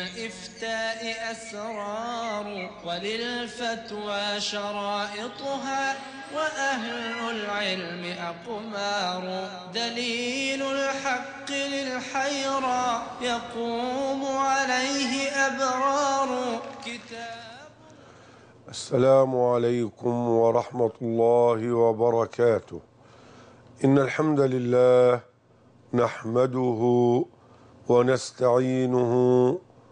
إفتاء أسرار وللفتوى شرائطها وأهل العلم أقمار دليل الحق للحيرى يقوم عليه أبرار كتاب السلام عليكم ورحمة الله وبركاته إن الحمد لله نحمده ونستعينه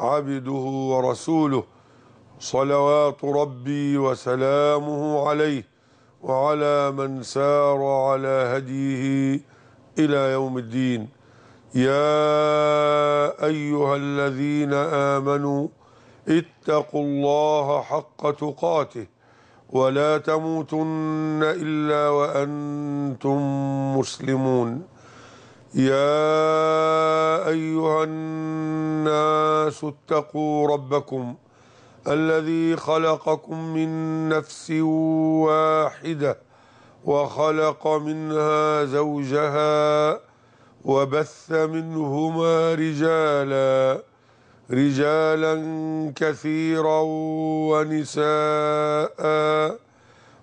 عبده ورسوله صلوات ربي وسلامه عليه وعلى من سار على هديه إلى يوم الدين يا أيها الذين آمنوا اتقوا الله حق تقاته ولا تموتن إلا وأنتم مسلمون يا أيها الناس اتقوا ربكم الذي خلقكم من نفس واحدة وخلق منها زوجها وبث منهما رجالا رجالا كثيرا ونساءً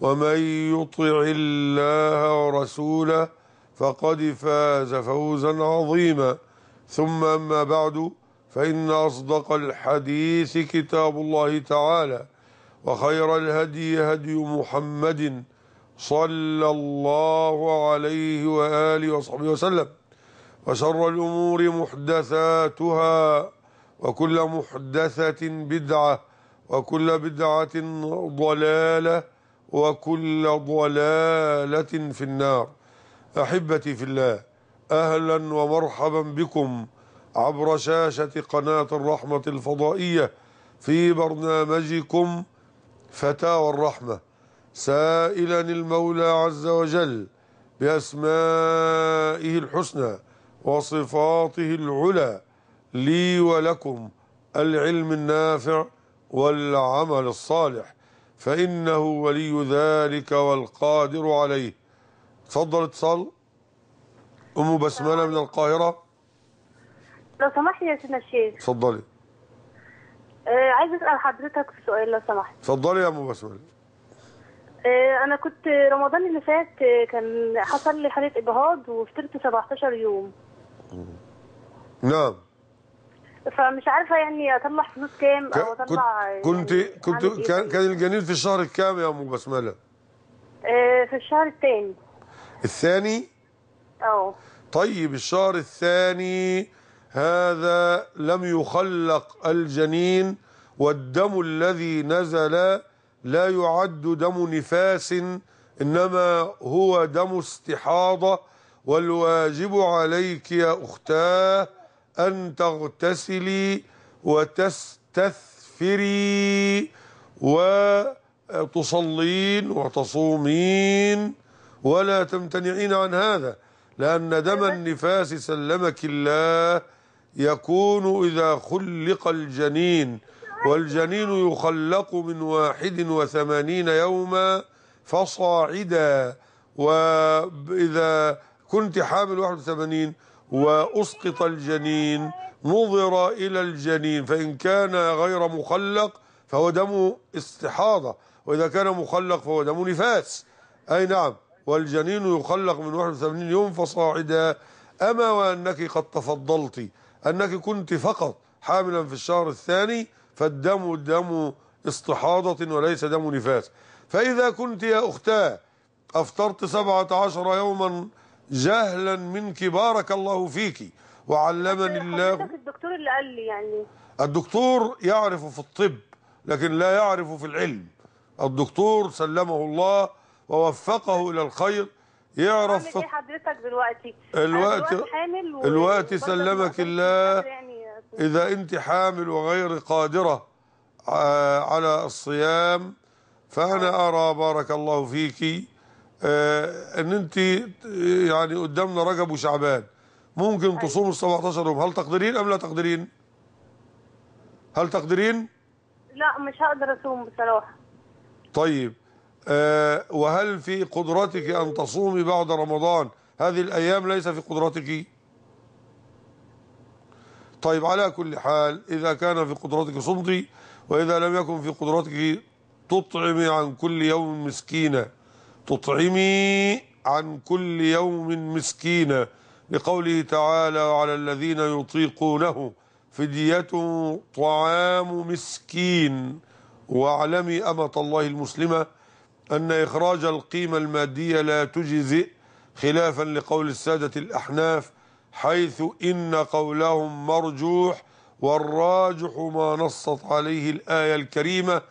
ومن يطع الله ورسوله فقد فاز فوزا عظيما ثم أما بعد فإن أصدق الحديث كتاب الله تعالى وخير الهدي هدي محمد صلى الله عليه وآله وصحبه وسلم وشر الأمور محدثاتها وكل محدثة بدعة وكل بدعة ضلالة وكل ضلالة في النار أحبتي في الله أهلا ومرحبا بكم عبر شاشة قناة الرحمة الفضائية في برنامجكم فتاوى الرحمة سائلا المولى عز وجل بأسمائه الحسنى وصفاته العلى لي ولكم العلم النافع والعمل الصالح فإنه ولي ذلك والقادر عليه تفضل اتصال أم بسملة من القاهرة لو سمحت يا سيدنا الشيخ اتفضلي آه، عايز اسال حضرتك في سؤال لو سمحت اتفضلي يا ام بسمله آه، انا كنت رمضان اللي فات آه، كان حصل لي حاله ابهاض وفطرت 17 يوم نعم فمش عارفه يعني اطلع فلوس كام او اطلع كنت يعني كنت إيه. كان كان الجنين في الشهر الكام يا ام بسمله؟ آه، في الشهر الثاني الثاني؟ اه طيب الشهر الثاني هذا لم يخلق الجنين والدم الذي نزل لا يعد دم نفاس انما هو دم استحاضه والواجب عليك يا اختاه أن تغتسلي وتستثفري وتصلين وتصومين ولا تمتنعين عن هذا لأن دم أيوة. النفاس سلمك الله يكون إذا خلق الجنين والجنين يخلق من واحد وثمانين يوما فصاعدا وإذا كنت حامل 81 وأسقط الجنين نظر إلى الجنين فإن كان غير مخلق فهو دم استحاضة وإذا كان مخلق فهو دم نفاس أي نعم والجنين يخلق من 81 يوم فصاعدا أما وأنك قد تفضلت أنك كنت فقط حاملا في الشهر الثاني فالدم دم استحاضة وليس دم نفاس فإذا كنت يا أختاه أفطرت 17 يوما جهلا منك بارك الله فيك وعلمني الله الدكتور اللي قال لي يعني الدكتور يعرف في الطب لكن لا يعرف في العلم الدكتور سلمه الله ووفقه الى الخير يعرف في إيه حضرتك دلوقتي الوقت حامل الوقت سلمك الله يعني اذا انت حامل وغير قادره آه، على الصيام فانا إيه؟ ارى بارك الله فيكي آه، ان انت يعني قدامنا رجب وشعبان ممكن أيوة. تصوم ال 17 يوم هل تقدرين ام لا تقدرين هل تقدرين لا مش هقدر اصوم بصراحه طيب أه وهل في قدرتك ان تصومي بعد رمضان هذه الايام ليس في قدرتك طيب على كل حال اذا كان في قدرتك صمتي واذا لم يكن في قدرتك تطعمي عن كل يوم مسكينا تطعمي عن كل يوم مسكينا لقوله تعالى وعلى الذين يطيقونه فدية طعام مسكين واعلمي أمة الله المسلمة أن إخراج القيمة المادية لا تجزئ خلافا لقول السادة الأحناف حيث إن قولهم مرجوح والراجح ما نصت عليه الآية الكريمة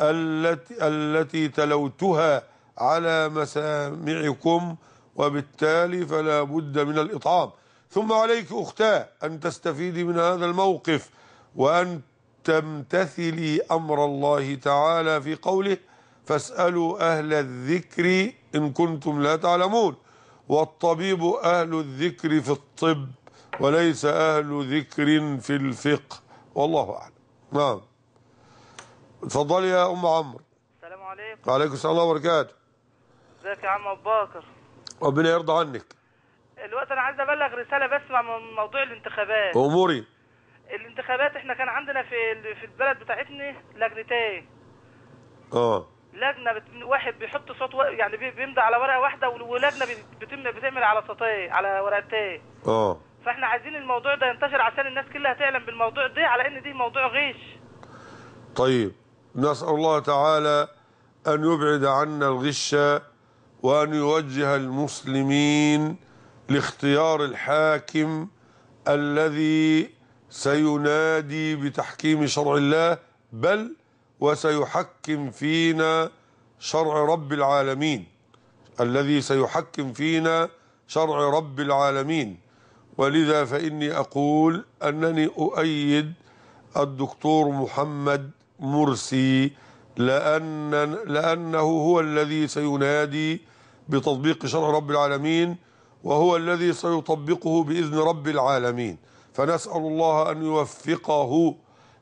التي, التي تلوتها على مسامعكم وبالتالي فلا بد من الإطعام ثم عليك أختاه أن تستفيدي من هذا الموقف وأن تمتثلي أمر الله تعالى في قوله فاسألوا أهل الذكر إن كنتم لا تعلمون والطبيب أهل الذكر في الطب وليس أهل ذكر في الفقه والله أعلم نعم تفضلي يا أم عمرو السلام عليكم وعليكم السلام ورحمة الله وبركاته ازيك يا عم ابو بكر ربنا يرضى عنك الوقت انا عايز ابلغ رساله بس مع موضوع الانتخابات اموري الانتخابات احنا كان عندنا في في البلد بتاعتنا لجنتين اه لجنه بت... واحد بيحط صوت و... يعني بيمضي على ورقه واحده ولجنه بتم بتعمل على صوتين على ورقتين اه فاحنا عايزين الموضوع ده ينتشر عشان الناس كلها تعلم بالموضوع ده على ان دي موضوع غش طيب نسال الله تعالى ان يبعد عنا الغش وأن يوجه المسلمين لاختيار الحاكم الذي سينادي بتحكيم شرع الله بل وسيحكم فينا شرع رب العالمين الذي سيحكم فينا شرع رب العالمين ولذا فإني أقول أنني أؤيد الدكتور محمد مرسي لأن لأنه هو الذي سينادي بتطبيق شرع رب العالمين وهو الذي سيطبقه بإذن رب العالمين فنسأل الله أن يوفقه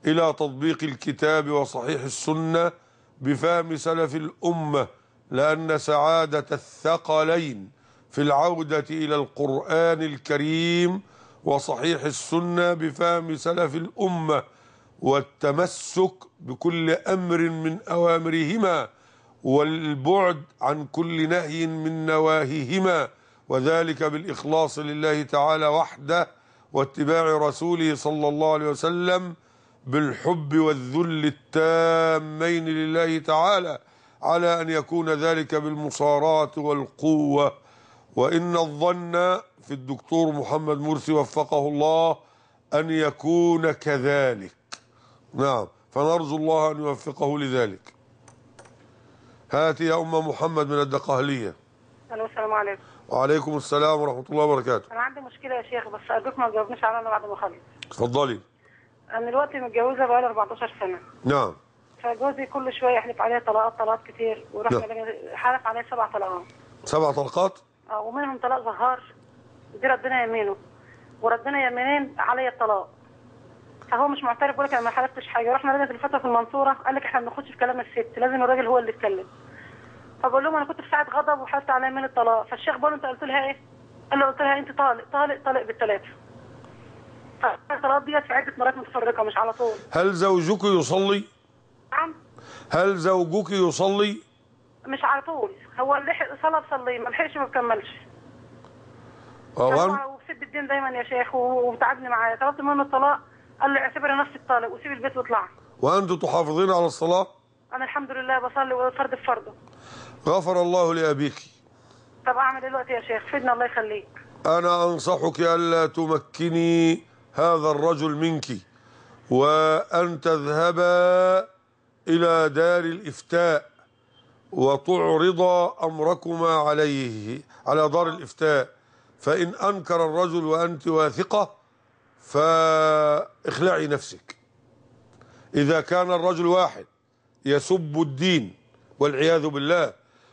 إلى تطبيق الكتاب وصحيح السنة بفهم سلف الأمة لأن سعادة الثقلين في العودة إلى القرآن الكريم وصحيح السنة بفهم سلف الأمة والتمسك بكل أمر من أوامرهما والبعد عن كل نهي من نواهيهما وذلك بالإخلاص لله تعالى وحده واتباع رسوله صلى الله عليه وسلم بالحب والذل التامين لله تعالى على أن يكون ذلك بالمصارعة والقوة وإن الظن في الدكتور محمد مرسي وفقه الله أن يكون كذلك نعم فنرجو الله أن يوفقه لذلك هاتي يا أم محمد من الدقهلية ألو السلام عليكم وعليكم السلام ورحمة الله وبركاته أنا عندي مشكلة يا شيخ بس أرجوك ما تجاوبنيش عليها بعد ما أخلص اتفضلي أنا دلوقتي متجوزة بقالي 14 سنة نعم فجوزي كل شوية يحلف عليا طلاقات طلاقات كتير ورحنا نعم. حلف عليا سبع طلقات. سبع طلقات؟ اه ومنهم طلاق زهار دي ربنا يمينه وردنا يمينين عليا الطلاق فهو مش معترف بيقول لك انا ما حلفتش حاجه رحنا لجنه الفتره في المنصوره قال لك احنا ما بناخدش في كلام الست لازم الراجل هو اللي يتكلم فبقول لهم انا كنت في ساعه غضب وحلفت عليا من الطلاق فالشيخ بقول انت قلت لها ايه؟ قال له قلت لها انت طالق طالق طالق بالثلاثه فالطلاق ديت في عده مرات متفرقه مش على طول هل زوجك يصلي؟ نعم هل زوجك يصلي؟ مش على طول هو لحق صلى بصلي ما لحقش ما بكملش اه وسد الدين دايما يا شيخ وبتعبني معايا طلبت منه الطلاق قال لي اعتبري نفسك طالق وسيبي البيت واطلع وانت تحافظين على الصلاه انا الحمد لله بصلي وفرد بفرضه غفر الله لابيك طب اعمل إيه دلوقتي يا شيخ فدنا الله يخليك انا انصحك الا تمكني هذا الرجل منك وان تذهبا الى دار الافتاء وتعرضا امركما عليه على دار الافتاء فان انكر الرجل وانت واثقه فاخلعي نفسك إذا كان الرجل واحد يسب الدين والعياذ بالله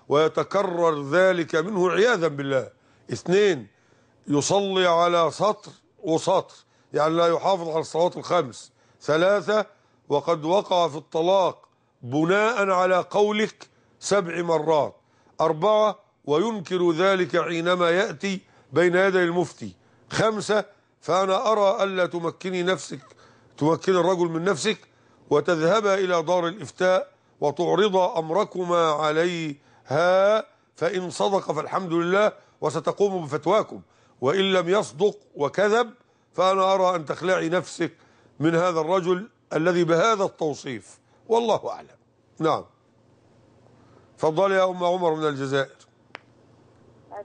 ويتكرر ذلك منه عياذا بالله اثنين يصلي على سطر وسطر يعني لا يحافظ على الصلوات الخمس ثلاثة وقد وقع في الطلاق بناء على قولك سبع مرات أربعة وينكر ذلك حينما يأتي بين يدي المفتي خمسة فأنا أرى ألا تمكني نفسك تمكن الرجل من نفسك وتذهبا إلى دار الإفتاء وتعرضا أمركما عليها فإن صدق فالحمد لله وستقوم بفتواكم وإن لم يصدق وكذب فأنا أرى أن تخلعي نفسك من هذا الرجل الذي بهذا التوصيف والله أعلم نعم تفضلي يا أم عمر من الجزائر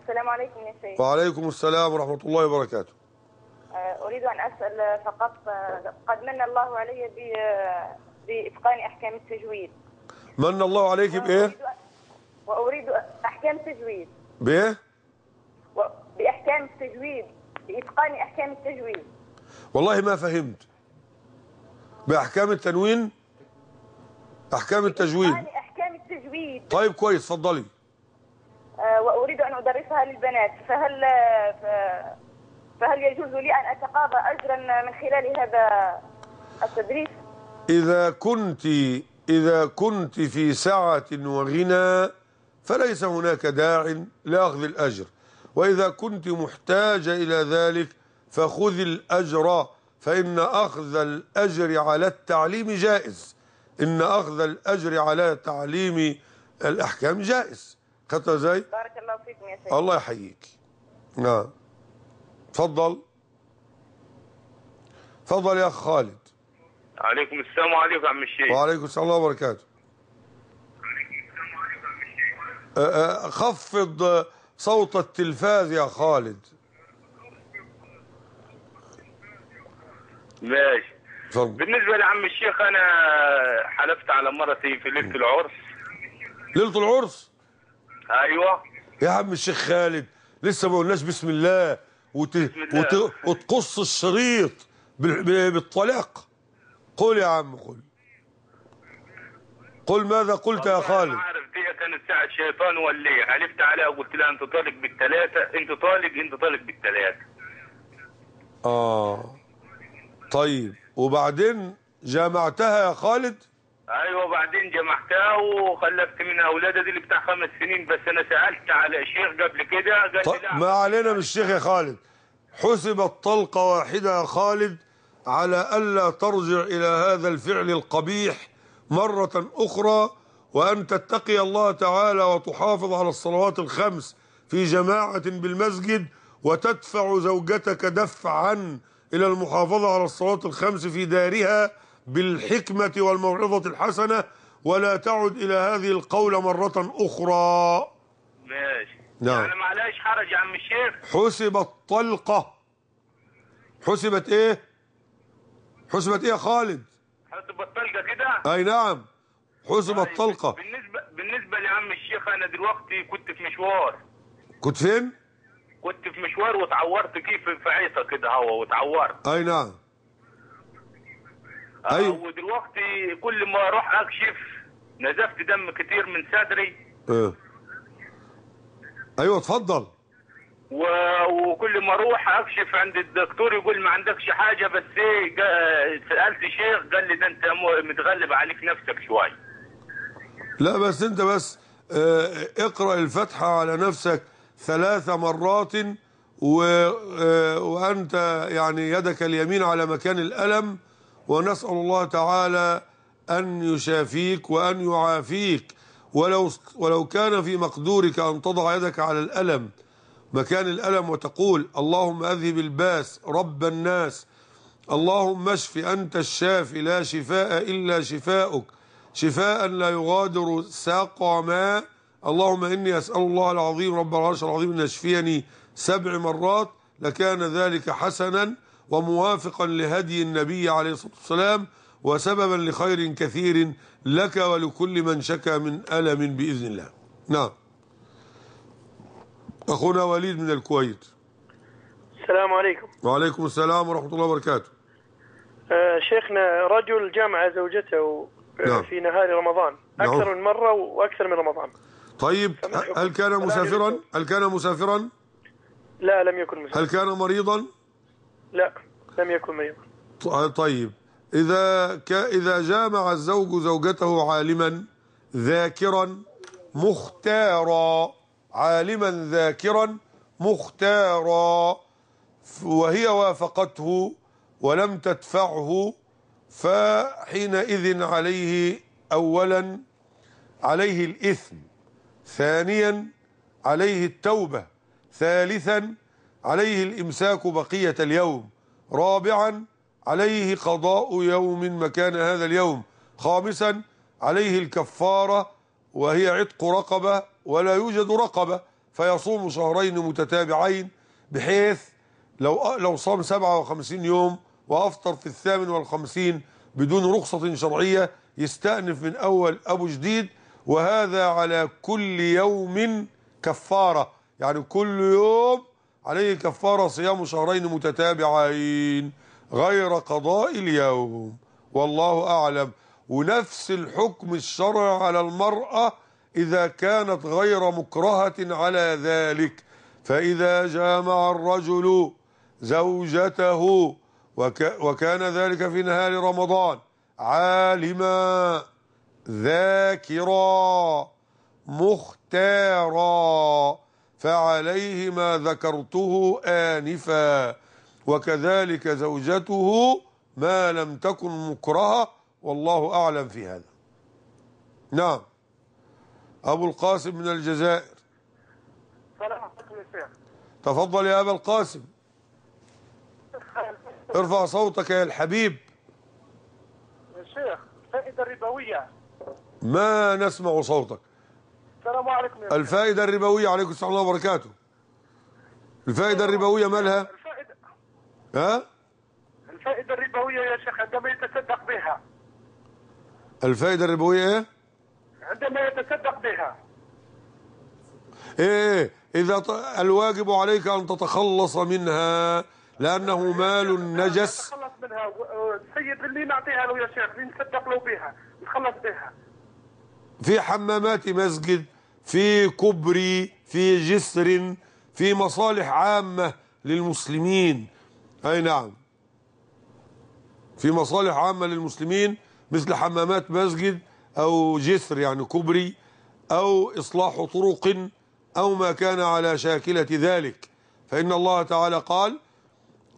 السلام عليكم يا سيدي وعليكم السلام ورحمة الله وبركاته أريد أن أسأل فقط قد من الله علي بإتقان أحكام التجويد من الله عليك بإيه؟ وأريد أحكام تجويد بإيه؟ بإحكام التجويد بإتقان أحكام التجويد والله ما فهمت بأحكام التنوين أحكام التجويد أحكام التجويد طيب كويس تفضلي آه، وأريد أن أدرسها للبنات فهل آه، فهل يجوز لي أن أتقاضى أجرا من خلال هذا التدريس؟ إذا كنت إذا كنت في سعة وغنى فليس هناك داع لأخذ الأجر وإذا كنت محتاجة إلى ذلك فخذ الأجر فإن أخذ الأجر على التعليم جائز إن أخذ الأجر على تعليم الأحكام جائز خطأ زي بارك الله فيكم يا سيدي الله يحييك نعم تفضل تفضل يا اخ خالد عليكم السلام عليكم عم الشيخ وعليكم السلام ورحمه الله وبركاته أه، أه، خفض صوت التلفاز يا خالد ماشي فضل. بالنسبه لعم الشيخ انا حلفت على مرتي في ليله العرس ليله العرس ايوه يا عم الشيخ خالد لسه ما قلناش بسم الله وت... وت... وتقص الشريط بالطلاق قل يا عم قل قل ماذا قلت يا خالد انا عارف دي كانت ساعة شيطان وليه حلفت عليها وقلت لها انت طالق بالثلاثة انت طالق انت طالق بالثلاثة اه طيب وبعدين جامعتها يا خالد ايوه بعدين جمعتها وخلفت منها اولادها دي اللي بتاع خمس سنين بس انا سالت على الشيخ قبل كده قال طيب ما علينا من الشيخ يا خالد حسبت طلقه واحده يا خالد على الا ترجع الى هذا الفعل القبيح مره اخرى وان تتقي الله تعالى وتحافظ على الصلوات الخمس في جماعه بالمسجد وتدفع زوجتك دفعا الى المحافظه على الصلوات الخمس في دارها بالحكمة والموعظة الحسنة ولا تعد إلى هذه القولة مرة أخرى ماشي نعم يعني معلش حرج يا عم الشيخ حسبت طلقة حسبت إيه حسبت إيه يا خالد حسبت طلقة كده أي نعم حسبت طيب، طلقة بالنسبة بالنسبة لعم الشيخ أنا دلوقتي كنت في مشوار كنت فين؟ كنت في مشوار وتعورت كيف في عيطة كده هو وتعورت أي نعم آه، ايوه ودلوقتي كل ما اروح اكشف نزفت دم كتير من صدري اه ايوه اتفضل و... وكل ما اروح اكشف عند الدكتور يقول ما عندكش حاجه بس ايه سالت شيخ قال لي ده انت متغلب عليك نفسك شويه لا بس انت بس اه اقرا الفاتحه على نفسك ثلاث مرات و... اه وانت يعني يدك اليمين على مكان الالم ونسأل الله تعالى أن يشافيك وأن يعافيك ولو, ولو كان في مقدورك أن تضع يدك على الألم مكان الألم وتقول اللهم أذهب الباس رب الناس اللهم اشف أنت الشافي لا شفاء إلا شفاؤك شفاء لا يغادر ساق ماء اللهم إني أسأل الله العظيم رب العرش العظيم أن يشفيني سبع مرات لكان ذلك حسنا وموافقا لهدي النبي عليه الصلاة والسلام وسببا لخير كثير لك ولكل من شكى من ألم بإذن الله نعم أخونا وليد من الكويت السلام عليكم وعليكم السلام ورحمة الله وبركاته آه شيخنا رجل جمع زوجته آه، نعم. في نهار رمضان نعم. أكثر نعم. من مرة وأكثر من رمضان طيب هل كان مسافرا هل كان مسافرا لا لم يكن مسافرا هل كان مريضا لا لم يكن مريضا طيب،, طيب إذا ك... إذا جامع الزوج زوجته عالما ذاكرا مختارا عالما ذاكرا مختارا وهي وافقته ولم تدفعه فحينئذ عليه أولا عليه الإثم ثانيا عليه التوبة ثالثا عليه الإمساك بقية اليوم رابعا عليه قضاء يوم مكان هذا اليوم خامسا عليه الكفارة وهي عتق رقبة ولا يوجد رقبة فيصوم شهرين متتابعين بحيث لو لو صام 57 يوم وافطر في الثامن والخمسين بدون رخصة شرعية يستأنف من أول أبو جديد وهذا على كل يوم كفارة يعني كل يوم عليه كفارة صيام شهرين متتابعين غير قضاء اليوم والله أعلم ونفس الحكم الشرع على المرأة إذا كانت غير مكرهة على ذلك فإذا جامع الرجل زوجته وك وكان ذلك في نهار رمضان عالما ذاكرا مختارا فعليه ما ذكرته آنفا وكذلك زوجته ما لم تكن مكرهة والله أعلم في هذا نعم أبو القاسم من الجزائر سلام عليكم يا شيخ تفضل يا أبا القاسم ارفع صوتك يا الحبيب يا شيخ فائدة ربوية ما نسمع صوتك السلام عليكم يا الفائدة الربوية عليكم السلام الله وبركاته الفائدة الربوية مالها؟ الفائدة ها؟ الفائدة الربوية يا شيخ عندما يتصدق بها الفائدة الربوية ايه؟ عندما يتصدق بها ايه ايه اذا ط... الواجب عليك ان تتخلص منها لانه مال نجس تتخلص منها السيد اللي نعطيها له يا شيخ اللي نصدق له بها نتخلص بها في حمامات مسجد في كبر في جسر في مصالح عامة للمسلمين أي نعم في مصالح عامة للمسلمين مثل حمامات مسجد أو جسر يعني كبري أو إصلاح طرق أو ما كان على شاكلة ذلك فإن الله تعالى قال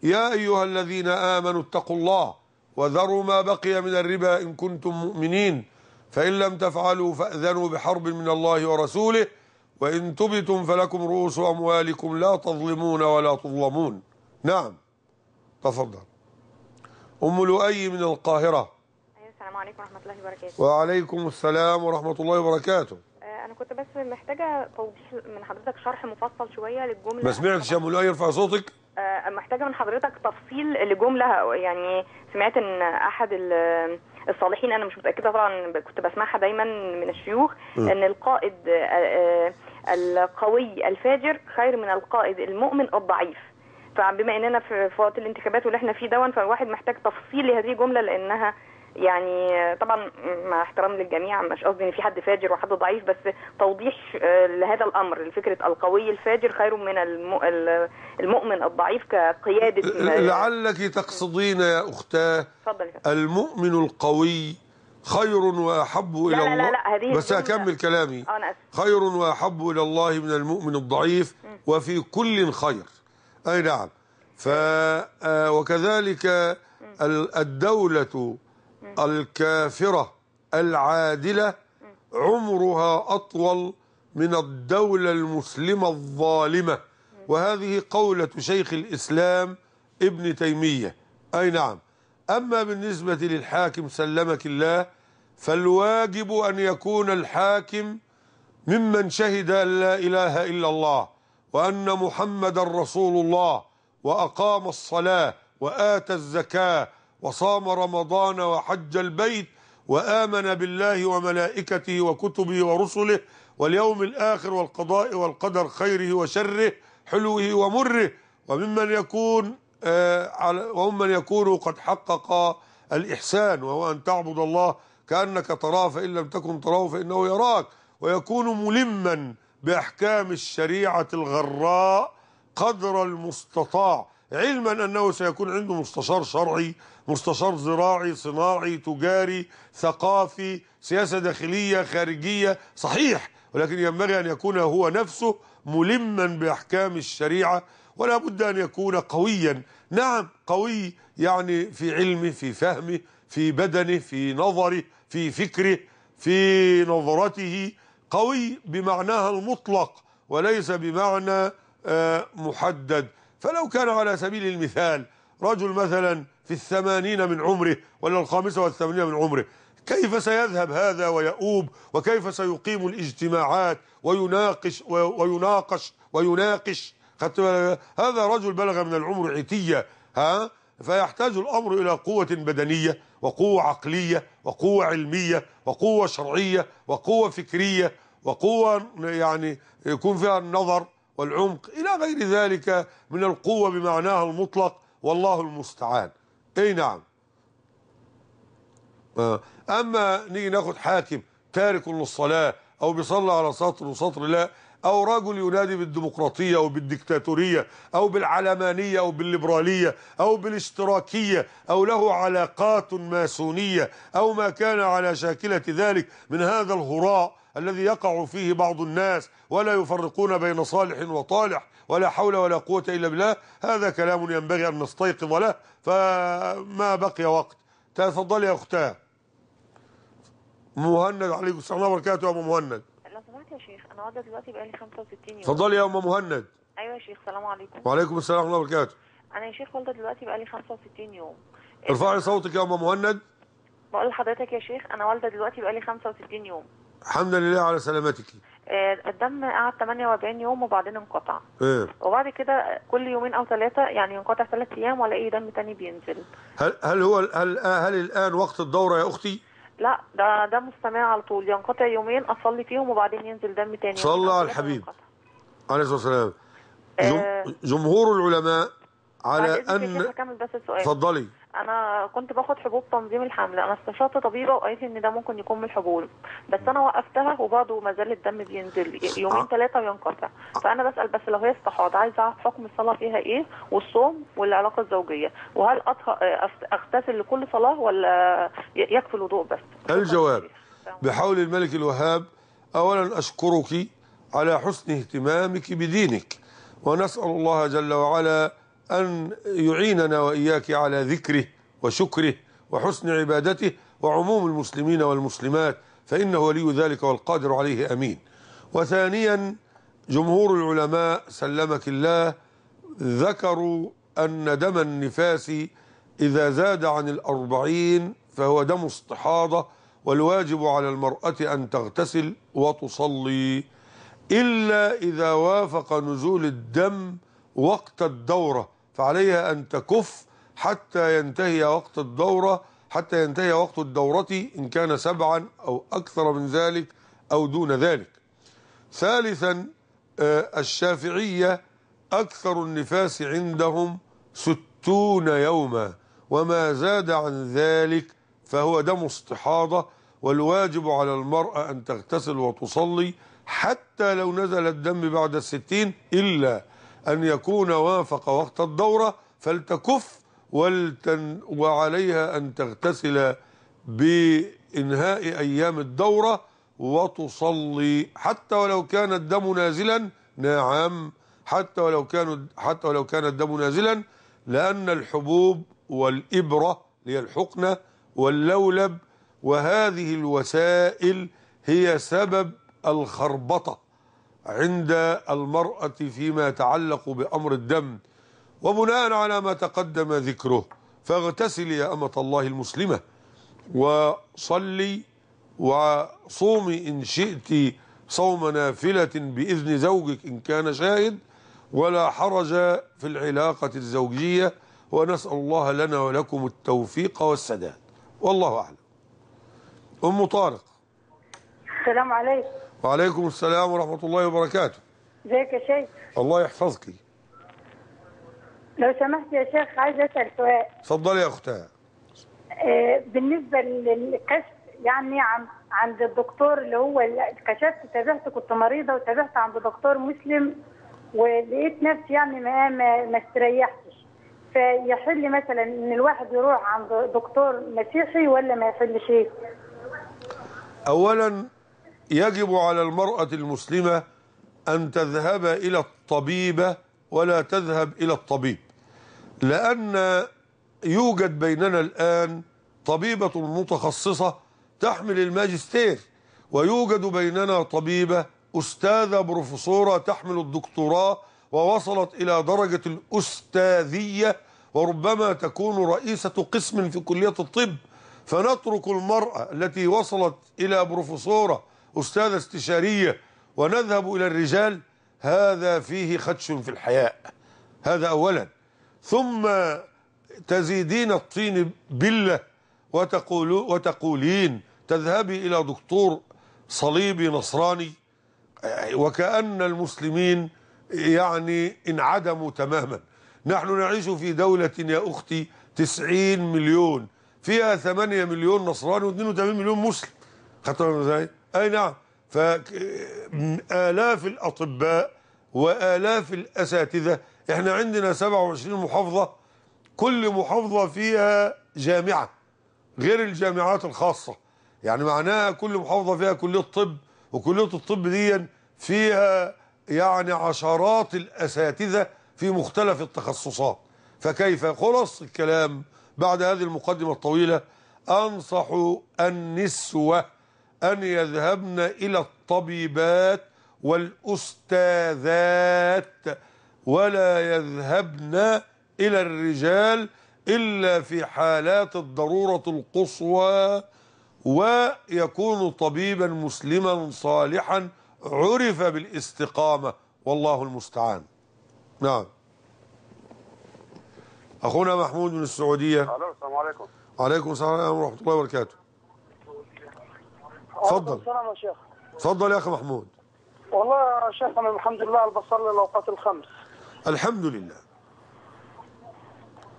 يا أيها الذين آمنوا اتقوا الله وذروا ما بقي من الربا إن كنتم مؤمنين فإن لم تفعلوا فأذنوا بحرب من الله ورسوله وإن تبتم فلكم رؤوس أموالكم لا تظلمون ولا تظلمون نعم تفضل أم لؤي من القاهرة أيوة، السلام عليكم ورحمة الله وبركاته وعليكم السلام ورحمة الله وبركاته آه، أنا كنت بس محتاجة توضيح من حضرتك شرح مفصل شوية للجملة ما سمعتش يا أم لؤي ارفع صوتك آه، محتاجة من حضرتك تفصيل لجملة يعني سمعت إن أحد ال الصالحين انا مش متاكده طبعا كنت بسمعها دايما من الشيوخ ان القائد آه، آه، القوي الفاجر خير من القائد المؤمن الضعيف فبما اننا في وقت الانتخابات واللي احنا فيه دون فالواحد محتاج تفصيل لهذه الجمله لانها يعني طبعا مع احترام للجميع مش قصدي ان في حد فاجر وحد ضعيف بس توضيح آه، لهذا الامر لفكره القوي الفاجر خير من المؤمن الضعيف كقياده لعلك تقصدين يا اختاه المؤمن القوي خير واحب الى لا الله لا لا هذه بس اكمل كلامي آه، أنا أسف. خير واحب الى الله من المؤمن الضعيف وفي كل خير اي نعم ف آه، وكذلك الدوله الكافرة العادلة عمرها أطول من الدولة المسلمة الظالمة وهذه قولة شيخ الإسلام ابن تيمية أي نعم أما بالنسبة للحاكم سلمك الله فالواجب أن يكون الحاكم ممن شهد أن لا إله إلا الله وأن محمد رسول الله وأقام الصلاة وآتى الزكاة وصام رمضان وحج البيت وآمن بالله وملائكته وكتبه ورسله واليوم الآخر والقضاء والقدر خيره وشره حلوه ومره وممن يكون آه، وممن يكون قد حقق الإحسان وهو أن تعبد الله كأنك تراه فإن لم تكن تراه فإنه يراك ويكون ملما بأحكام الشريعة الغراء قدر المستطاع علما أنه سيكون عنده مستشار شرعي مستشار زراعي صناعي تجاري ثقافي سياسة داخلية خارجية صحيح ولكن ينبغي أن يكون هو نفسه ملما بأحكام الشريعة ولا بد أن يكون قويا نعم قوي يعني في علمه في فهمه في بدنه في نظره في فكره في نظرته قوي بمعناها المطلق وليس بمعنى آه، محدد فلو كان على سبيل المثال رجل مثلا في الثمانين من عمره ولا الخامسة والثمانين من عمره كيف سيذهب هذا ويؤوب وكيف سيقيم الاجتماعات ويناقش ويناقش ويناقش هذا رجل بلغ من العمر عتية ها فيحتاج الأمر إلى قوة بدنية وقوة عقلية وقوة علمية وقوة شرعية وقوة فكرية وقوة يعني يكون فيها النظر والعمق إلى غير ذلك من القوة بمعناها المطلق والله المستعان اي نعم آه. اما نيجي ناخد حاكم تارك للصلاه او بيصلي على سطر وسطر لا او رجل ينادي بالديمقراطيه او بالديكتاتوريه او بالعلمانيه او بالليبراليه او بالاشتراكيه او له علاقات ماسونيه او ما كان على شاكله ذلك من هذا الهراء الذي يقع فيه بعض الناس ولا يفرقون بين صالح وطالح ولا حول ولا قوة إلا بالله هذا كلام ينبغي أن نستيقظ له فما بقي وقت تفضلي يا أختاه مهند عليكم السلام وبركاته يا أم مهند لو سمعت يا شيخ أنا واضح دلوقتي بقالي 65 يوم تفضلي يا أم مهند أيوة يا شيخ السلام عليكم وعليكم السلام ورحمة الله وبركاته أنا يا شيخ والدة دلوقتي بقالي 65 يوم ارفعي صوتك يا أم مهند بقول لحضرتك يا شيخ أنا والدة دلوقتي بقالي 65 يوم الحمد لله على سلامتك آه، الدم قعد 48 يوم وبعدين انقطع إيه؟ وبعد كده كل يومين او ثلاثه يعني ينقطع ثلاث ايام والاقي دم تاني بينزل هل هل هو هل, آه، هل الان وقت الدوره يا اختي؟ لا ده ده مستمر على طول ينقطع يومين اصلي فيهم وبعدين ينزل دم تاني صلى على الحبيب عليه الصلاه والسلام آه. جمهور العلماء على ان اتفضلي انا كنت باخد حبوب تنظيم الحمل انا استشرت طبيبه وقالت لي ان ده ممكن يكون من الحبوب بس انا وقفتها وبرضه ما زال الدم بينزل يومين ثلاثه آه. وينقطع آه. فانا بسال بس لو هي استحاض عايزه اعرف حكم الصلاه فيها ايه والصوم والعلاقه الزوجيه وهل اغتسل لكل صلاه ولا يكفي الوضوء بس الجواب بحول الملك الوهاب اولا اشكرك على حسن اهتمامك بدينك ونسال الله جل وعلا أن يعيننا وإياك على ذكره وشكره وحسن عبادته وعموم المسلمين والمسلمات فإنه ولي ذلك والقادر عليه أمين وثانيا جمهور العلماء سلمك الله ذكروا أن دم النفاس إذا زاد عن الأربعين فهو دم استحاضة والواجب على المرأة أن تغتسل وتصلي إلا إذا وافق نزول الدم وقت الدورة فعليها أن تكف حتى ينتهي وقت الدورة حتى ينتهي وقت الدورة إن كان سبعا أو أكثر من ذلك أو دون ذلك ثالثا آه، الشافعية أكثر النفاس عندهم ستون يوما وما زاد عن ذلك فهو دم استحاضة والواجب على المرأة أن تغتسل وتصلي حتى لو نزل الدم بعد الستين إلا أن يكون وافق وقت الدورة فلتكف ولتن وعليها أن تغتسل بإنهاء أيام الدورة وتصلي حتى ولو كان الدم نازلا نعم حتى ولو كان حتى ولو كان الدم نازلا لأن الحبوب والإبرة للحقنة واللولب وهذه الوسائل هي سبب الخربطة عند المرأة فيما يتعلق بأمر الدم وبناء على ما تقدم ذكره فاغتسلي يا أمة الله المسلمة وصلي وصومي إن شئت صوم نافلة بإذن زوجك إن كان شاهد ولا حرج في العلاقة الزوجية ونسأل الله لنا ولكم التوفيق والسداد والله أعلم أم طارق السلام عليكم وعليكم السلام ورحمة الله وبركاته ازيك يا شيخ الله يحفظك لو سمحت يا شيخ عايز أسأل سؤال اتفضلي يا أختها آه، بالنسبة للكشف يعني عند الدكتور اللي هو كشفت تابعت كنت مريضة وتابعت عند دكتور مسلم ولقيت نفسي يعني ما ما استريحتش فيحل مثلا ان الواحد يروح عند دكتور مسيحي ولا ما يحلش ايه؟ اولا يجب على المرأة المسلمة أن تذهب إلى الطبيبة ولا تذهب إلى الطبيب لأن يوجد بيننا الآن طبيبة متخصصة تحمل الماجستير ويوجد بيننا طبيبة أستاذة بروفيسورة تحمل الدكتوراه ووصلت إلى درجة الأستاذية وربما تكون رئيسة قسم في كلية الطب فنترك المرأة التي وصلت إلى بروفيسورة أستاذة استشارية ونذهب إلى الرجال هذا فيه خدش في الحياء هذا أولا ثم تزيدين الطين بلة وتقول وتقولين تذهبي إلى دكتور صليبي نصراني وكأن المسلمين يعني انعدموا تماما نحن نعيش في دولة يا أختي 90 مليون فيها 8 مليون نصراني و82 مليون مسلم خدت بالك ازاي؟ أي نعم فآلاف الأطباء وآلاف الأساتذة إحنا عندنا 27 محافظة كل محافظة فيها جامعة غير الجامعات الخاصة يعني معناها كل محافظة فيها كلية طب وكلية الطب دي فيها يعني عشرات الأساتذة في مختلف التخصصات فكيف خلص الكلام بعد هذه المقدمة الطويلة أنصح النسوة أن يذهبن إلى الطبيبات والأستاذات ولا يذهبن إلى الرجال إلا في حالات الضرورة القصوى ويكون طبيبا مسلما صالحا عرف بالاستقامة والله المستعان نعم أخونا محمود من السعودية السلام عليكم وعليكم السلام ورحمة الله وبركاته اتفضل آه، اتفضل يا اخي محمود والله يا شيخ انا الحمد لله على البصر للاوقات الخمس الحمد لله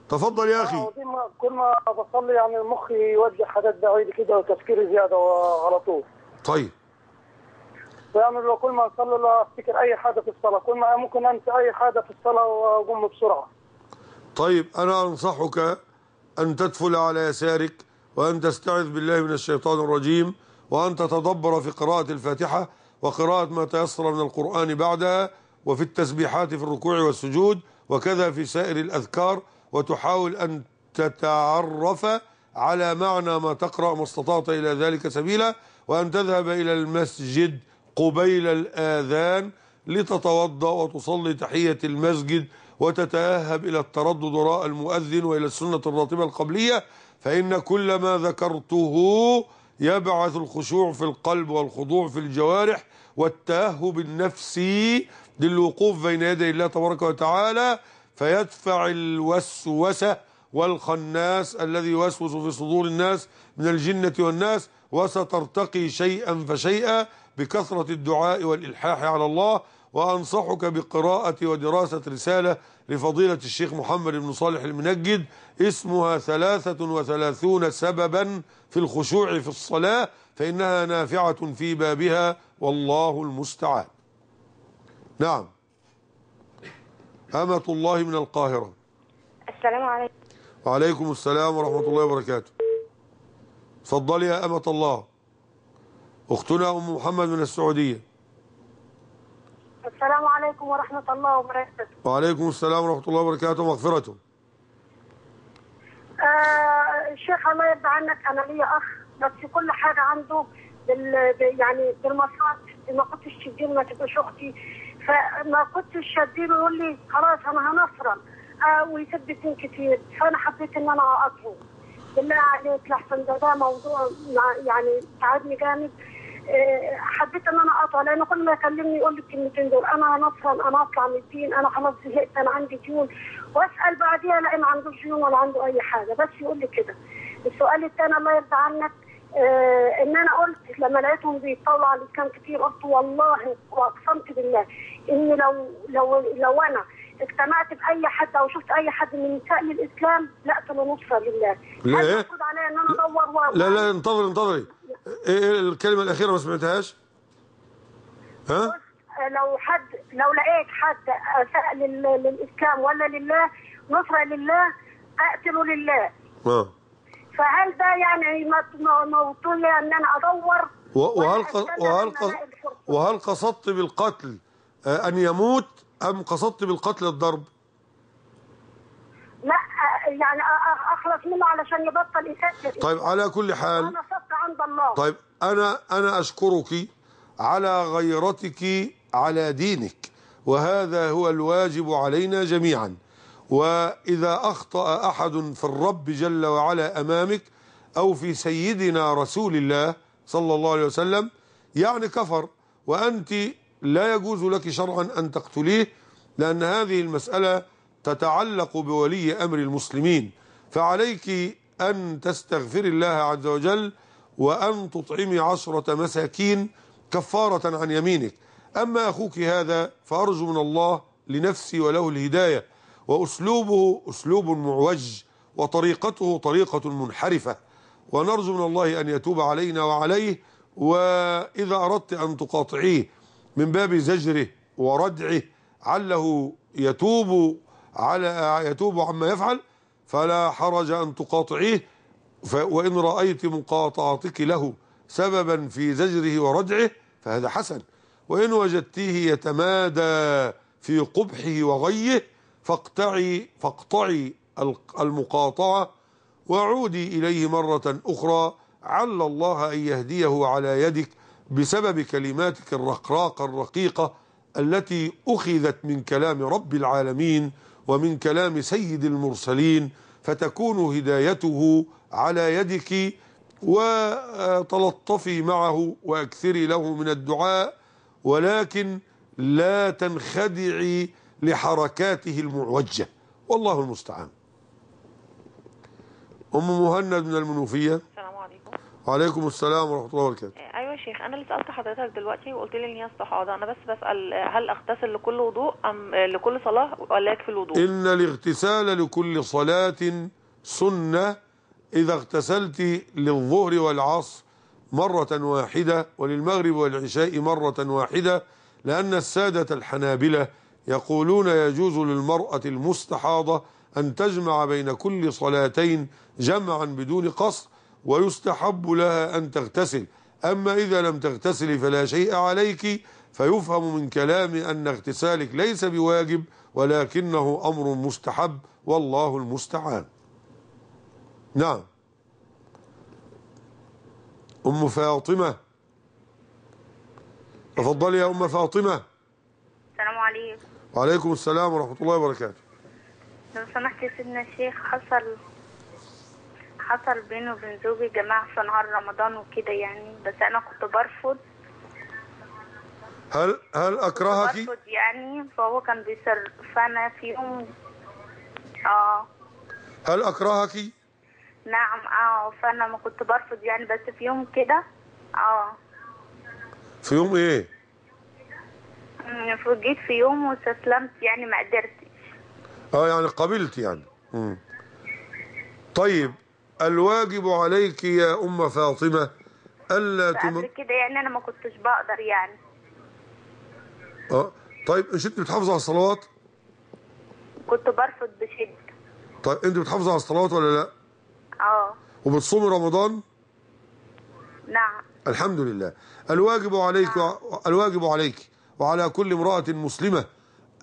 تفضل يا اخي آه، ما كل ما بصلي يعني مخي يودي حاجات بعيد كده وتفكيري زياده على طول طيب يعني لو كل ما اصلي لا افتكر اي حاجه في الصلاه كل ما ممكن انسى اي حاجه في الصلاه واقوم بسرعه طيب انا انصحك ان تدفل على يسارك وان تستعذ بالله من الشيطان الرجيم وأن تتدبر في قراءة الفاتحة وقراءة ما تيسر من القرآن بعدها وفي التسبيحات في الركوع والسجود وكذا في سائر الأذكار وتحاول أن تتعرف على معنى ما تقرأ ما استطعت إلى ذلك سبيلا وأن تذهب إلى المسجد قبيل الآذان لتتوضأ وتصلي تحية المسجد وتتأهب إلى التردد وراء المؤذن وإلى السنة الراتبة القبلية فإن كل ما ذكرته يبعث الخشوع في القلب والخضوع في الجوارح والتأهب النفسي للوقوف بين يدي الله تبارك وتعالى فيدفع الوسوسة والخناس الذي يوسوس في صدور الناس من الجنة والناس وسترتقي شيئا فشيئا بكثرة الدعاء والإلحاح على الله وأنصحك بقراءة ودراسة رسالة لفضيلة الشيخ محمد بن صالح المنجد اسمها ثلاثة وثلاثون سببا في الخشوع في الصلاة فإنها نافعة في بابها والله المستعان نعم أمة الله من القاهرة السلام عليكم وعليكم السلام ورحمة الله وبركاته تفضلي يا أمة الله أختنا أم محمد من السعودية السلام عليكم ورحمة الله وبركاته وعليكم السلام ورحمة الله وبركاته ومغفرته الشيخ آه، الله يرضى عنك انا ليا اخ بس كل حاجه عنده بال يعني بالمصاري ما كنتش تديني ما تبقاش اختي فما كنتش تديني يقول لي خلاص انا هنفرم آه كتير فانا حبيت ان انا اعاقبه بالله عليك لحسن ده, ده موضوع يعني تعبني جامد حبيت ان انا اقطع لان كل ما يكلمني يقول لي الكلمتين دول انا نصرا انا هطلع من الدين انا خلاص زهقت انا عندي ديون واسال بعديها لا ما عندوش ديون ولا عنده اي حاجه بس يقول لي كده السؤال الثاني الله يرضى عنك آه ان انا قلت لما لقيتهم بيطلعوا على كان كتير قلت والله واقسمت بالله ان لو لو لو انا اجتمعت باي حد او شفت اي حد من نساء الاسلام لا تنصر لله ليه؟ المفروض عليا ان انا ادور لا لا انتظري انتظري إيه،, ايه الكلمه الاخيره ما سمعتهاش ها لو حد لو لقيت حد اساء للاسلام ولا لله نصره لله اقتله لله اه فهل ده يعني موطني ان انا ادور وهل وهل وهل قصدت بالقتل آه، ان يموت ام قصدت بالقتل الضرب؟ لا يعني اخلص منه علشان يبطل يسجل طيب على كل حال انا صدق عند الله طيب انا انا اشكرك على غيرتك على دينك وهذا هو الواجب علينا جميعا واذا اخطا احد في الرب جل وعلا امامك او في سيدنا رسول الله صلى الله عليه وسلم يعني كفر وانت لا يجوز لك شرعا ان تقتليه لان هذه المساله تتعلق بولي أمر المسلمين فعليك أن تستغفر الله عز وجل وأن تطعمي عشرة مساكين كفارة عن يمينك أما أخوك هذا فأرجو من الله لنفسي وله الهداية وأسلوبه أسلوب معوج وطريقته طريقة منحرفة ونرجو من الله أن يتوب علينا وعليه وإذا أردت أن تقاطعيه من باب زجره وردعه عله يتوب على يتوب عما يفعل فلا حرج أن تقاطعيه وإن رأيت مقاطعتك له سببا في زجره وردعه فهذا حسن وإن وجدتيه يتمادى في قبحه وغيه فاقطعي فاقطعي المقاطعة وعودي إليه مرة أخرى عل الله أن يهديه على يدك بسبب كلماتك الرقراقة الرقيقة التي أخذت من كلام رب العالمين ومن كلام سيد المرسلين فتكون هدايته على يدك وتلطفي معه واكثري له من الدعاء ولكن لا تنخدعي لحركاته المعوجة والله المستعان أم مهند من المنوفية السلام عليكم وعليكم السلام ورحمة الله وبركاته آه، يا شيخ انا اللي سالت حضرتك دلوقتي وقلت لي ان هي استحاضه انا بس بسال هل اغتسل لكل وضوء ام لكل صلاه ولا يكفي الوضوء ان الاغتسال لكل صلاه سنه اذا اغتسلت للظهر والعصر مره واحده وللمغرب والعشاء مره واحده لان الساده الحنابله يقولون يجوز للمراه المستحاضه ان تجمع بين كل صلاتين جمعا بدون قصر ويستحب لها أن تغتسل أما إذا لم تغتسلي فلا شيء عليك فيفهم من كلامي أن اغتسالك ليس بواجب ولكنه أمر مستحب والله المستعان نعم أم فاطمة تفضلي يا أم فاطمة السلام عليكم وعليكم السلام ورحمة الله وبركاته لو سمحت سيدنا الشيخ حصل حصل بيني وبين زوجي جماعة في نهار رمضان وكده يعني بس أنا كنت برفض هل هل أكرهك؟ برفض يعني فهو كان بيصر فأنا في يوم آه هل أكرهك؟ نعم آه فأنا ما كنت برفض يعني بس في يوم كده آه في يوم إيه؟ فجيت في يوم واستسلمت يعني ما قدرتش اه يعني قبلت يعني امم طيب الواجب عليك يا أم فاطمة ألا تم... كده يعني أنا ما كنتش بقدر يعني اه طيب مش أنت بتحافظي على الصلوات؟ كنت برفض بشدة طيب أنت بتحافظي على الصلوات ولا لا؟ اه وبتصومي رمضان؟ نعم الحمد لله الواجب عليك نعم. الواجب عليك وعلى كل امرأة مسلمة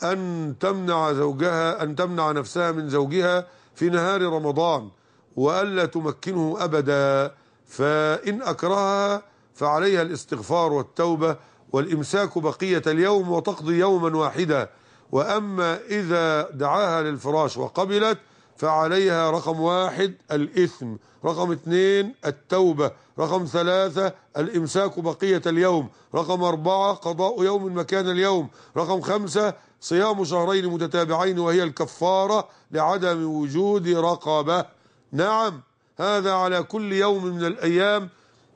أن تمنع زوجها أن تمنع نفسها من زوجها في نهار رمضان وألا تمكنه أبدا فإن أكرهها فعليها الاستغفار والتوبة والإمساك بقية اليوم وتقضي يوما واحدا وأما إذا دعاها للفراش وقبلت فعليها رقم واحد الإثم رقم اثنين التوبة رقم ثلاثة الإمساك بقية اليوم رقم أربعة قضاء يوم مكان اليوم رقم خمسة صيام شهرين متتابعين وهي الكفارة لعدم وجود رقبة نعم هذا على كل يوم من الأيام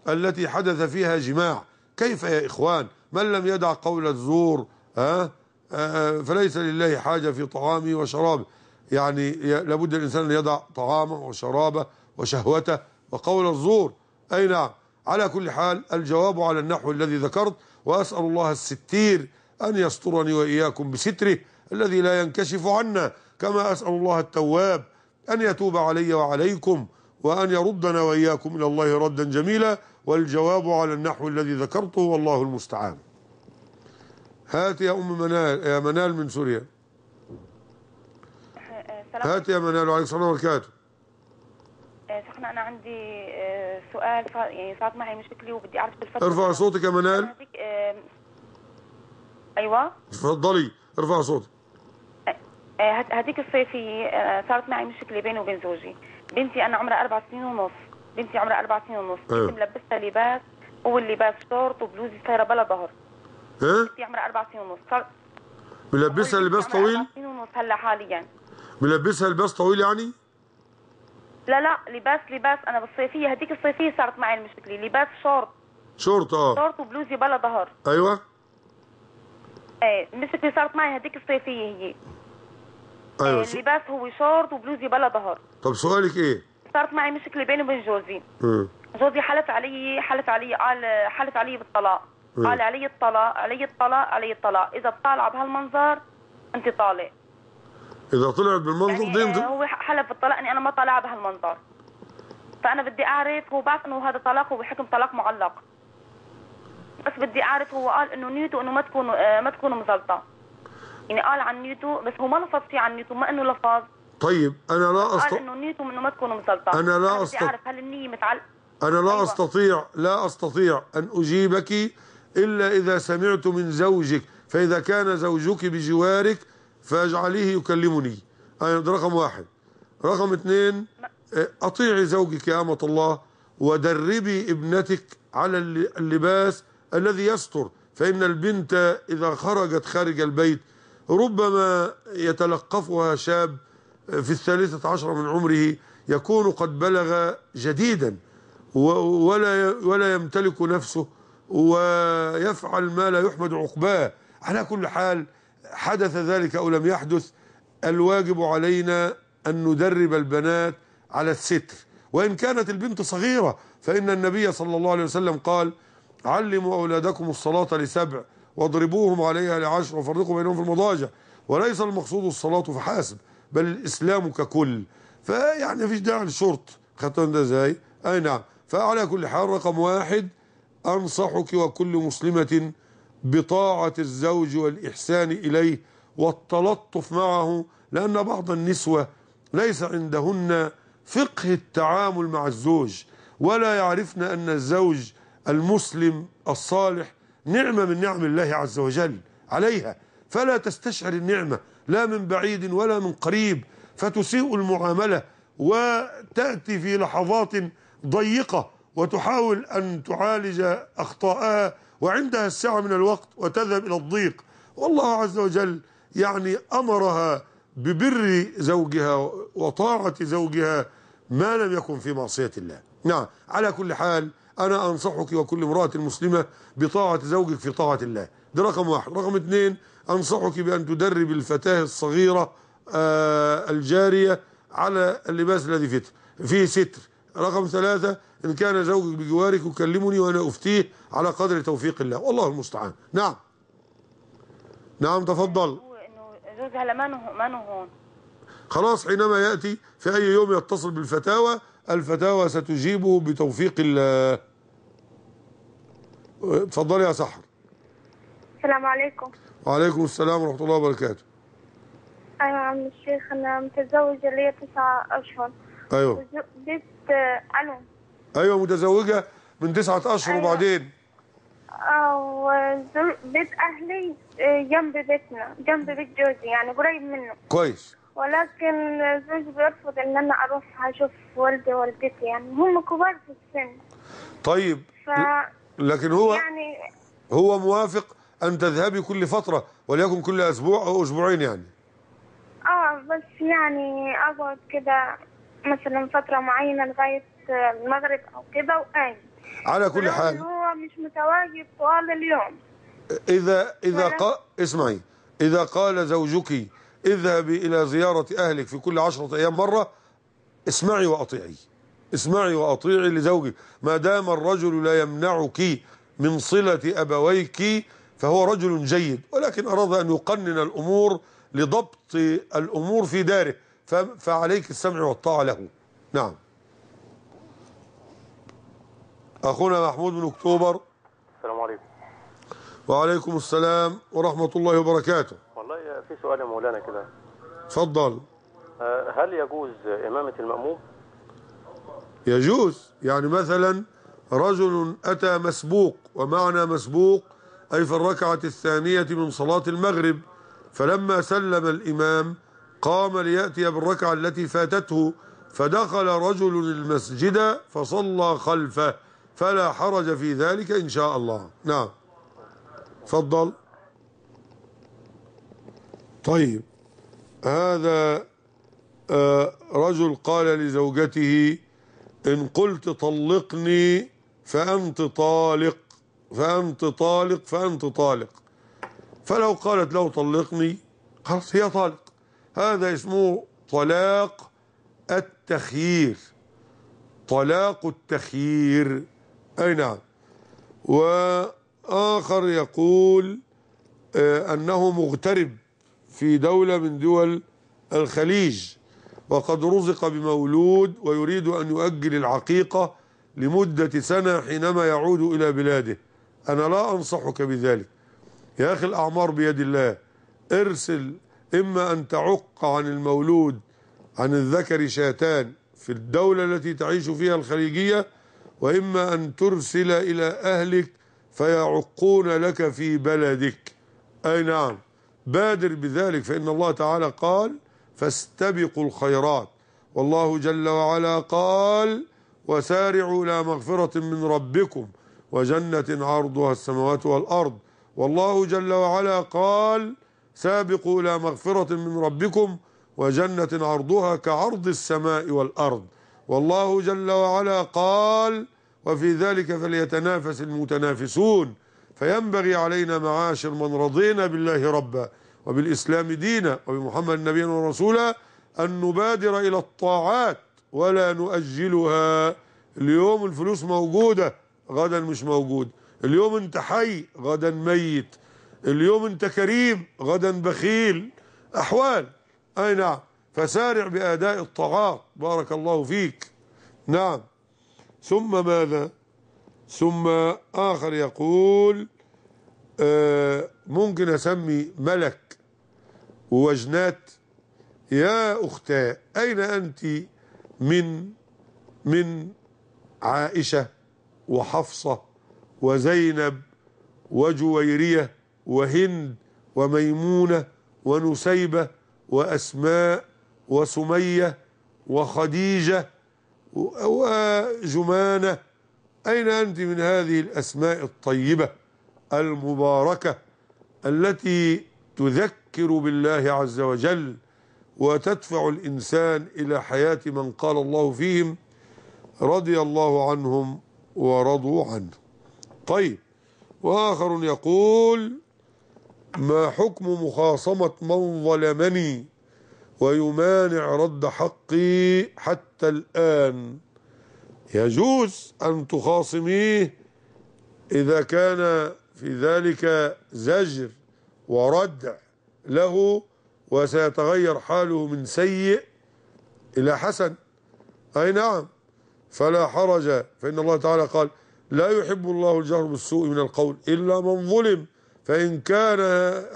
التي حدث فيها جماع كيف يا إخوان من لم يدع قول الزور ها آه، آه، فليس لله حاجة في طعامه وشرابه يعني لابد الإنسان أن يضع طعامه وشرابه وشهوته وقول الزور أي نعم على كل حال الجواب على النحو الذي ذكرت وأسأل الله الستير أن يسترني وإياكم بستره الذي لا ينكشف عنا كما أسأل الله التواب أن يتوب علي وعليكم وأن يردنا وإياكم إلى الله ردا جميلا والجواب على النحو الذي ذكرته والله المستعان هات يا أم منال يا منال من سوريا هات يا منال وعليكم السلام وبركاته آه، شيخنا أنا عندي آه، سؤال يعني صارت معي مشكلة وبدي أعرف بالفضل ارفع صوتك يا منال آه، أيوة تفضلي ارفع صوتك هذيك آه، الصيفيه آه، صارت معي مشكله بيني وبين زوجي بنتي انا عمرها اربع سنين ونص بنتي عمرها اربع سنين ونص كنت أيوه. ملبستها لباس هو اللباس شورت وبلوزي صايره بلا ظهر بنتي عمرها اربع سنين ونص صار ملبسها لباس طويل؟ اربع سنين ونص هلا حاليا ملبسها لباس طويل يعني؟ لا لا لباس لباس انا بالصيفيه هذيك الصيفيه صارت معي المشكله لباس شورت شورت اه شورت وبلوزي بلا ظهر ايوه ايه المشكله صارت معي هذيك الصيفيه هي ايوه آه يعني لباس هو شورت وبلوزي بلا ظهر طب سؤالك ايه؟ صارت معي مشكله بيني وبين جوزي امم جوزي حلف علي حلف علي قال حلف علي بالطلاق مم. قال علي الطلاق علي الطلاق علي الطلاق اذا طالعه بهالمنظر انت طالق اذا طلعت بالمنظر يعني دي هو حلف بالطلاق اني انا ما طالعه بهالمنظر فانا بدي اعرف هو بعرف انه هذا طلاق هو بحكم طلاق معلق بس بدي اعرف هو قال انه نيته انه ما تكون آه، ما تكون مزلطه يعني قال عن نيته بس هو ما لفظ شيء عن نيته ما انه لفظ طيب انا لا استطيع قال انه نيته انه ما تكون مسلطه انا لا استطيع اعرف هل النيه متعلقه انا لا أيوة. استطيع لا استطيع ان اجيبك الا اذا سمعت من زوجك فاذا كان زوجك بجوارك فاجعليه يكلمني انا رقم واحد رقم اثنين آه، اطيعي زوجك يا امه الله ودربي ابنتك على اللباس الذي يستر فإن البنت إذا خرجت خارج البيت ربما يتلقفها شاب في الثالثة عشر من عمره يكون قد بلغ جديدا ولا ولا يمتلك نفسه ويفعل ما لا يحمد عقباه على كل حال حدث ذلك أو لم يحدث الواجب علينا أن ندرب البنات على الستر وإن كانت البنت صغيرة فإن النبي صلى الله عليه وسلم قال علموا أولادكم الصلاة لسبع واضربوهم عليها لعشر وفرقوا بينهم في المضاجع وليس المقصود الصلاة فحسب بل الإسلام ككل فيعني فيش داعي للشرط خدتهم ده ازاي؟ أي نعم فعلى كل حال رقم واحد أنصحك وكل مسلمة بطاعة الزوج والإحسان إليه والتلطف معه لأن بعض النسوة ليس عندهن فقه التعامل مع الزوج ولا يعرفن أن الزوج المسلم الصالح نعمة من نعم الله عز وجل عليها فلا تستشعر النعمة لا من بعيد ولا من قريب فتسيء المعاملة وتأتي في لحظات ضيقة وتحاول أن تعالج أخطاءها وعندها الساعة من الوقت وتذهب إلى الضيق والله عز وجل يعني أمرها ببر زوجها وطاعة زوجها ما لم يكن في معصية الله نعم على كل حال أنا أنصحك وكل امرأة مسلمة بطاعة زوجك في طاعة الله ده رقم واحد رقم اثنين أنصحك بأن تدرب الفتاة الصغيرة آه الجارية على اللباس الذي فيه فيه ستر رقم ثلاثة إن كان زوجك بجوارك يكلمني وأنا أفتيه على قدر توفيق الله والله المستعان نعم نعم تفضل إنه زوجها لمنه منه هون خلاص حينما يأتي في أي يوم يتصل بالفتاوى الفتاوى ستجيبه بتوفيق الله اتفضلي يا سحر السلام عليكم وعليكم السلام ورحمة الله وبركاته أيوة عم الشيخ أنا متزوجة لي تسعة أشهر أيوة بيت الو أيوة متزوجة من تسعة أشهر أيوة. وبعدين بيت أهلي آه، جنب بيتنا جنب بيت جوزي يعني قريب منه كويس ولكن زوجي بيرفض ان انا اروح اشوف والدي ووالدتي يعني هم كبار في السن طيب ف... لكن هو يعني هو موافق ان تذهبي كل فتره وليكن كل اسبوع او اسبوعين يعني اه بس يعني اقعد كده مثلا فتره معينه لغايه المغرب او كده وقايم على كل حال هو مش متواجد طوال اليوم اذا اذا ف... قا... اسمعي اذا قال زوجك اذهبي إلى زيارة أهلك في كل عشرة أيام مرة اسمعي وأطيعي اسمعي وأطيعي لزوجك ما دام الرجل لا يمنعك من صلة أبويك فهو رجل جيد ولكن أراد أن يقنن الأمور لضبط الأمور في داره فعليك السمع والطاعة له نعم أخونا محمود من أكتوبر السلام عليكم وعليكم السلام ورحمة الله وبركاته في سؤال يا مولانا كده تفضل آه، هل يجوز إمامة المأموم يجوز يعني مثلا رجل أتى مسبوق ومعنى مسبوق أي في الركعة الثانية من صلاة المغرب فلما سلم الإمام قام ليأتي بالركعة التي فاتته فدخل رجل المسجد فصلى خلفه فلا حرج في ذلك إن شاء الله نعم تفضل طيب هذا آه، رجل قال لزوجته إن قلت طلقني فأنت طالق فأنت طالق فأنت طالق فلو قالت له طلقني خلاص هي طالق هذا اسمه طلاق التخيير طلاق التخيير أي نعم وآخر يقول آه، أنه مغترب في دولة من دول الخليج وقد رزق بمولود ويريد أن يؤجل العقيقة لمدة سنة حينما يعود إلى بلاده أنا لا أنصحك بذلك يا أخي الأعمار بيد الله ارسل إما أن تعق عن المولود عن الذكر شاتان في الدولة التي تعيش فيها الخليجية وإما أن ترسل إلى أهلك فيعقون لك في بلدك أي نعم بادر بذلك فإن الله تعالى قال فاستبقوا الخيرات والله جل وعلا قال وسارعوا إلى مغفرة من ربكم وجنة عرضها السماوات والأرض والله جل وعلا قال سابقوا إلى مغفرة من ربكم وجنة عرضها كعرض السماء والأرض والله جل وعلا قال وفي ذلك فليتنافس المتنافسون فينبغي علينا معاشر من رضينا بالله ربا وبالإسلام دينا وبمحمد نبيا ورسولا أن نبادر إلى الطاعات ولا نؤجلها اليوم الفلوس موجودة غدا مش موجود اليوم انت حي غدا ميت اليوم انت كريم غدا بخيل أحوال أي نعم فسارع بأداء الطاعات بارك الله فيك نعم ثم ماذا ثم آخر يقول آه ممكن أسمي ملك ووجنات يا أختاه أين أنت من من عائشة وحفصة وزينب وجويرية وهند وميمونة ونسيبة وأسماء وسمية وخديجة وجمانة أين أنت من هذه الأسماء الطيبة المباركة التي تذكر بالله عز وجل وتدفع الإنسان إلى حياة من قال الله فيهم رضي الله عنهم ورضوا عنه طيب وآخر يقول ما حكم مخاصمة من ظلمني ويمانع رد حقي حتى الآن يجوز أن تخاصميه إذا كان في ذلك زجر وردع له وسيتغير حاله من سيء إلى حسن أي نعم فلا حرج فإن الله تعالى قال لا يحب الله الجهر بالسوء من القول إلا من ظلم فإن كان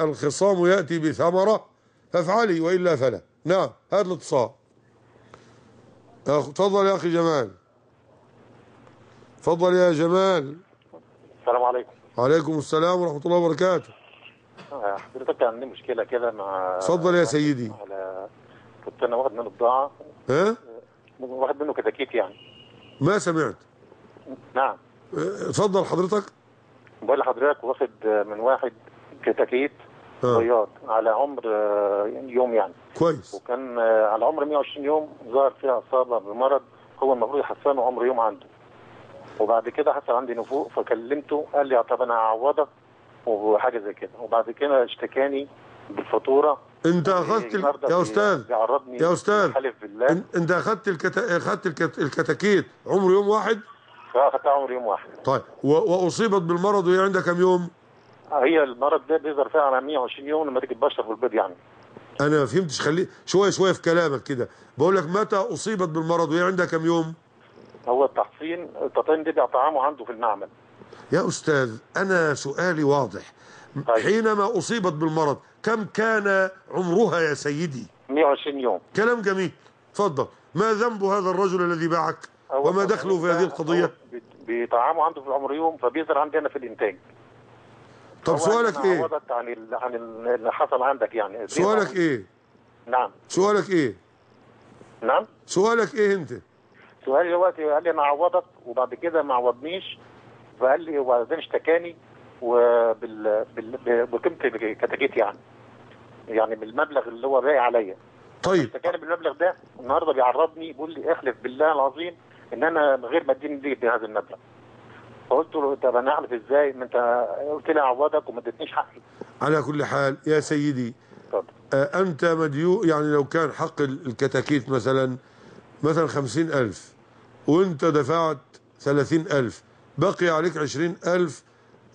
الخصام يأتي بثمرة فافعلي وإلا فلا نعم هذا الاتصال تفضل يا أخي جمال تفضل يا جمال السلام عليكم وعليكم السلام ورحمة الله وبركاته آه، حضرتك عندي مشكلة كده مع اتفضل يا سيدي على... كنت أنا واخد منه بضاعة ها؟ آه، واخد منه كتاكيت يعني ما سمعت نعم اتفضل آه، حضرتك بقول لحضرتك واخد من واحد كتاكيت رياض على عمر يوم يعني كويس وكان على عمر 120 يوم ظهر فيها اصابه بمرض هو المفروض يحسنه عمر يوم عنده وبعد كده حصل عندي نفوق فكلمته قال لي طب انا هعوضك وحاجه زي كده وبعد كده اشتكاني بالفاتوره انت اخذت ال... يا استاذ يا استاذ بالله. انت اخذت الكت... اخذت الكت... الكتاكيت عمر يوم واحد؟ اخذتها عمر يوم واحد طيب و... واصيبت بالمرض وهي عندها كم يوم؟ هي المرض ده بيظهر فيها على 120 يوم لما تيجي تبشر بالبيض يعني انا ما فهمتش خلي شويه شويه في كلامك كده بقول لك متى اصيبت بالمرض وهي عندها كم يوم؟ هو التحصين التطعيم ده بيطعمه عنده في المعمل يا أستاذ أنا سؤالي واضح طيب. حينما أصيبت بالمرض كم كان عمرها يا سيدي 120 يوم كلام جميل تفضل ما ذنب هذا الرجل الذي باعك وما دخله في هذه القضية بيطعمه عنده في العمر يوم فبيظهر عندنا في الإنتاج طب سؤالك ايه عن عن اللي حصل عندك يعني سؤالك ايه نعم سؤالك ايه نعم سؤالك ايه انت سؤالي دلوقتي قال لي انا عوضك وبعد كده ما عوضنيش فقال لي وبعدين اشتكاني وبال بال... بقيمه كتاكيت يعني يعني بالمبلغ اللي هو باقي عليا طيب اشتكاني بالمبلغ ده النهارده بيعرضني بيقول لي احلف بالله العظيم ان انا من غير ما اديني ليه بهذا المبلغ فقلت له طب انا اعرف ازاي ما انت قلت لي اعوضك وما ادتنيش حقي على كل حال يا سيدي اتفضل آه، انت مديون يعني لو كان حق الكتاكيت مثلا مثلا خمسين ألف وانت دفعت ثلاثين ألف بقي عليك عشرين ألف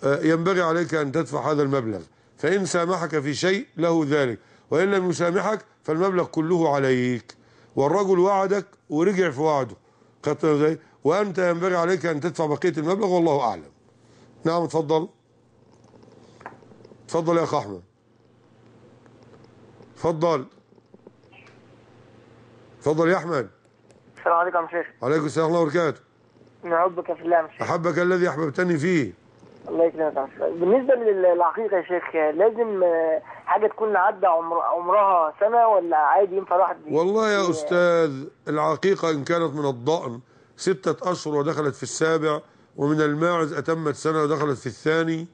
آه، ينبغي عليك أن تدفع هذا المبلغ فإن سامحك في شيء له ذلك وإن لم يسامحك فالمبلغ كله عليك والرجل وعدك ورجع في وعده وأنت ينبغي عليك أن تدفع بقية المبلغ والله أعلم نعم اتفضل اتفضل يا أخ أحمد اتفضل اتفضل يا أحمد السلام عليكم يا شيخ وعليكم السلام ورحمه الله وبركاته من حبك في الله يا شيخ احبك الذي احببتني فيه الله يكرمك بالنسبه للعقيقه يا شيخ لازم آه، حاجه تكون عدى عمر عمرها سنه ولا عادي ينفع الواحد والله يا استاذ العقيقه ان كانت من الضأن ستة أشهر ودخلت في السابع ومن الماعز أتمت سنة ودخلت في الثاني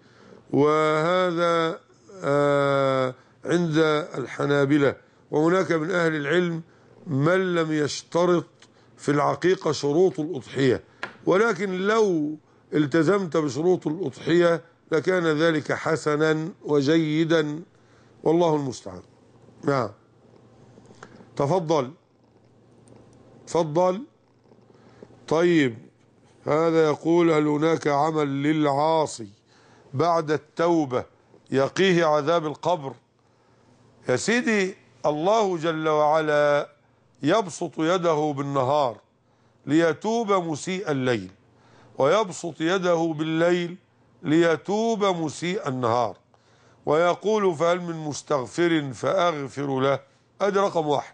وهذا آه عند الحنابلة وهناك من أهل العلم من لم يشترط في العقيقة شروط الأضحية ولكن لو التزمت بشروط الأضحية لكان ذلك حسنا وجيدا والله المستعان نعم تفضل تفضل طيب هذا يقول هل هناك عمل للعاصي بعد التوبة يقيه عذاب القبر يا سيدي الله جل وعلا يبسط يده بالنهار ليتوب مسيء الليل ويبسط يده بالليل ليتوب مسيء النهار ويقول فهل من مستغفر فأغفر له أدي رقم واحد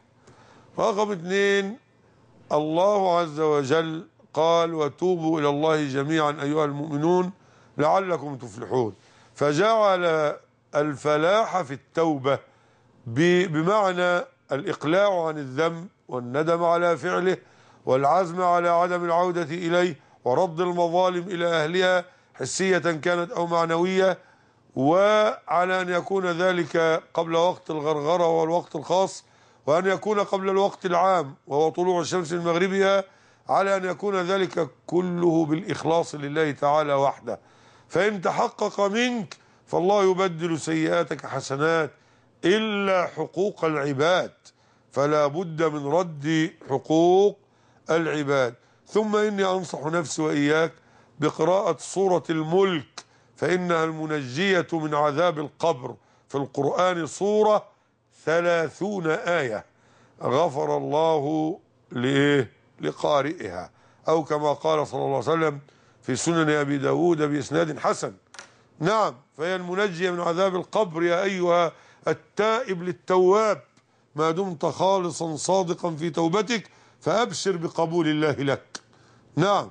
رقم اثنين الله عز وجل قال وتوبوا إلى الله جميعا أيها المؤمنون لعلكم تفلحون فجعل الفلاح في التوبة بمعنى الإقلاع عن الذنب والندم على فعله والعزم على عدم العودة إليه ورد المظالم إلى أهلها حسية كانت أو معنوية وعلى أن يكون ذلك قبل وقت الغرغرة والوقت الخاص وأن يكون قبل الوقت العام وهو طلوع الشمس من مغربها على أن يكون ذلك كله بالإخلاص لله تعالى وحده فإن تحقق منك فالله يبدل سيئاتك حسنات إلا حقوق العباد فلا بد من رد حقوق العباد ثم إني أنصح نفسي وإياك بقراءة سورة الملك فإنها المنجية من عذاب القبر في القرآن سورة ثلاثون آية غفر الله لإيه لقارئها أو كما قال صلى الله عليه وسلم في سنن أبي داود بإسناد حسن نعم فهي المنجية من عذاب القبر يا أيها التائب للتواب ما دمت خالصا صادقا في توبتك فأبشر بقبول الله لك نعم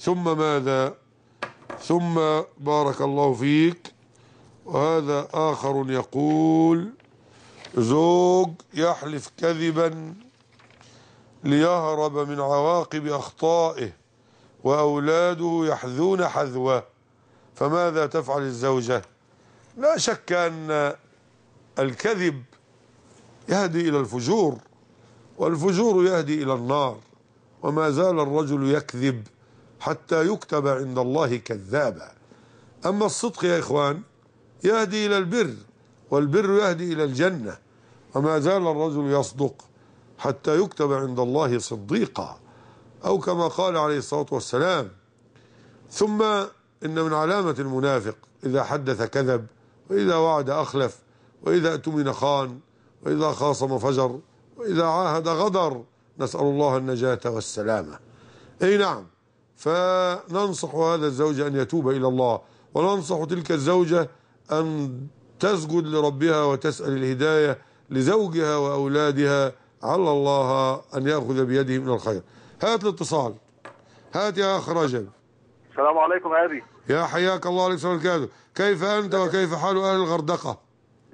ثم ماذا ثم بارك الله فيك وهذا آخر يقول زوج يحلف كذبا ليهرب من عواقب أخطائه وأولاده يحذون حذوه فماذا تفعل الزوجة لا شك أن الكذب يهدي إلى الفجور والفجور يهدي إلى النار وما زال الرجل يكذب حتى يكتب عند الله كذابا أما الصدق يا إخوان يهدي إلى البر والبر يهدي إلى الجنة وما زال الرجل يصدق حتى يكتب عند الله صديقا أو كما قال عليه الصلاة والسلام ثم إن من علامة المنافق إذا حدث كذب وإذا وعد أخلف وإذا أتمن خان وإذا خاصم فجر وإذا عاهد غدر نسأل الله النجاة والسلامة أي نعم فننصح هذا الزوج أن يتوب إلى الله وننصح تلك الزوجة أن تسجد لربها وتسأل الهداية لزوجها وأولادها على الله أن يأخذ بيده من الخير هات الاتصال هات يا أخ رجل السلام عليكم أبي يا حياك الله عليك سلام كيف أنت وكيف حال أهل الغردقة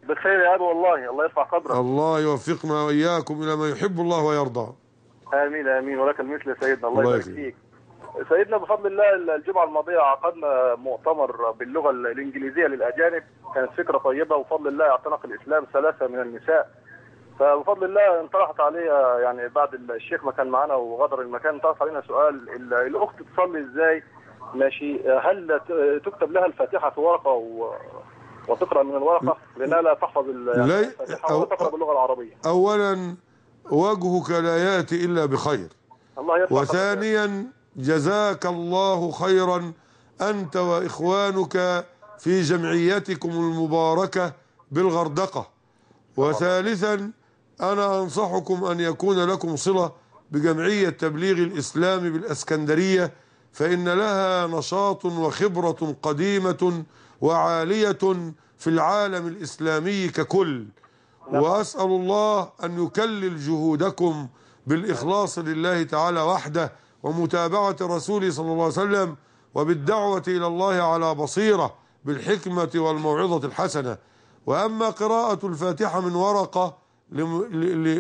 بخير يا أبو والله الله يرفع قدرك الله يوفقنا وإياكم إلى ما يحب الله ويرضى آمين آمين ولك المثل سيدنا الله, الله يبارك فيك سيدنا بفضل الله الجمعة الماضية عقدنا مؤتمر باللغة الإنجليزية للأجانب كانت فكرة طيبة وبفضل الله اعتنق الإسلام ثلاثة من النساء فبفضل الله انطرحت علي يعني بعد الشيخ ما كان معانا وغادر المكان انطرح علينا سؤال الأخت تصلي إزاي ماشي هل تكتب لها الفاتحة في ورقة و وتقرا من الورقه لانها لا تحفظ يعني لا أو تقرا باللغه العربيه اولا وجهك لا ياتي الا بخير الله وثانيا جزاك الله خيرا انت واخوانك في جمعيتكم المباركه بالغردقه وثالثا انا انصحكم ان يكون لكم صله بجمعيه تبليغ الاسلام بالاسكندريه فان لها نشاط وخبره قديمه وعالية في العالم الإسلامي ككل نعم. وأسأل الله أن يكلل جهودكم بالإخلاص لله تعالى وحده ومتابعة رسوله صلى الله عليه وسلم وبالدعوة إلى الله على بصيرة بالحكمة والموعظة الحسنة وأما قراءة الفاتحة من ورقة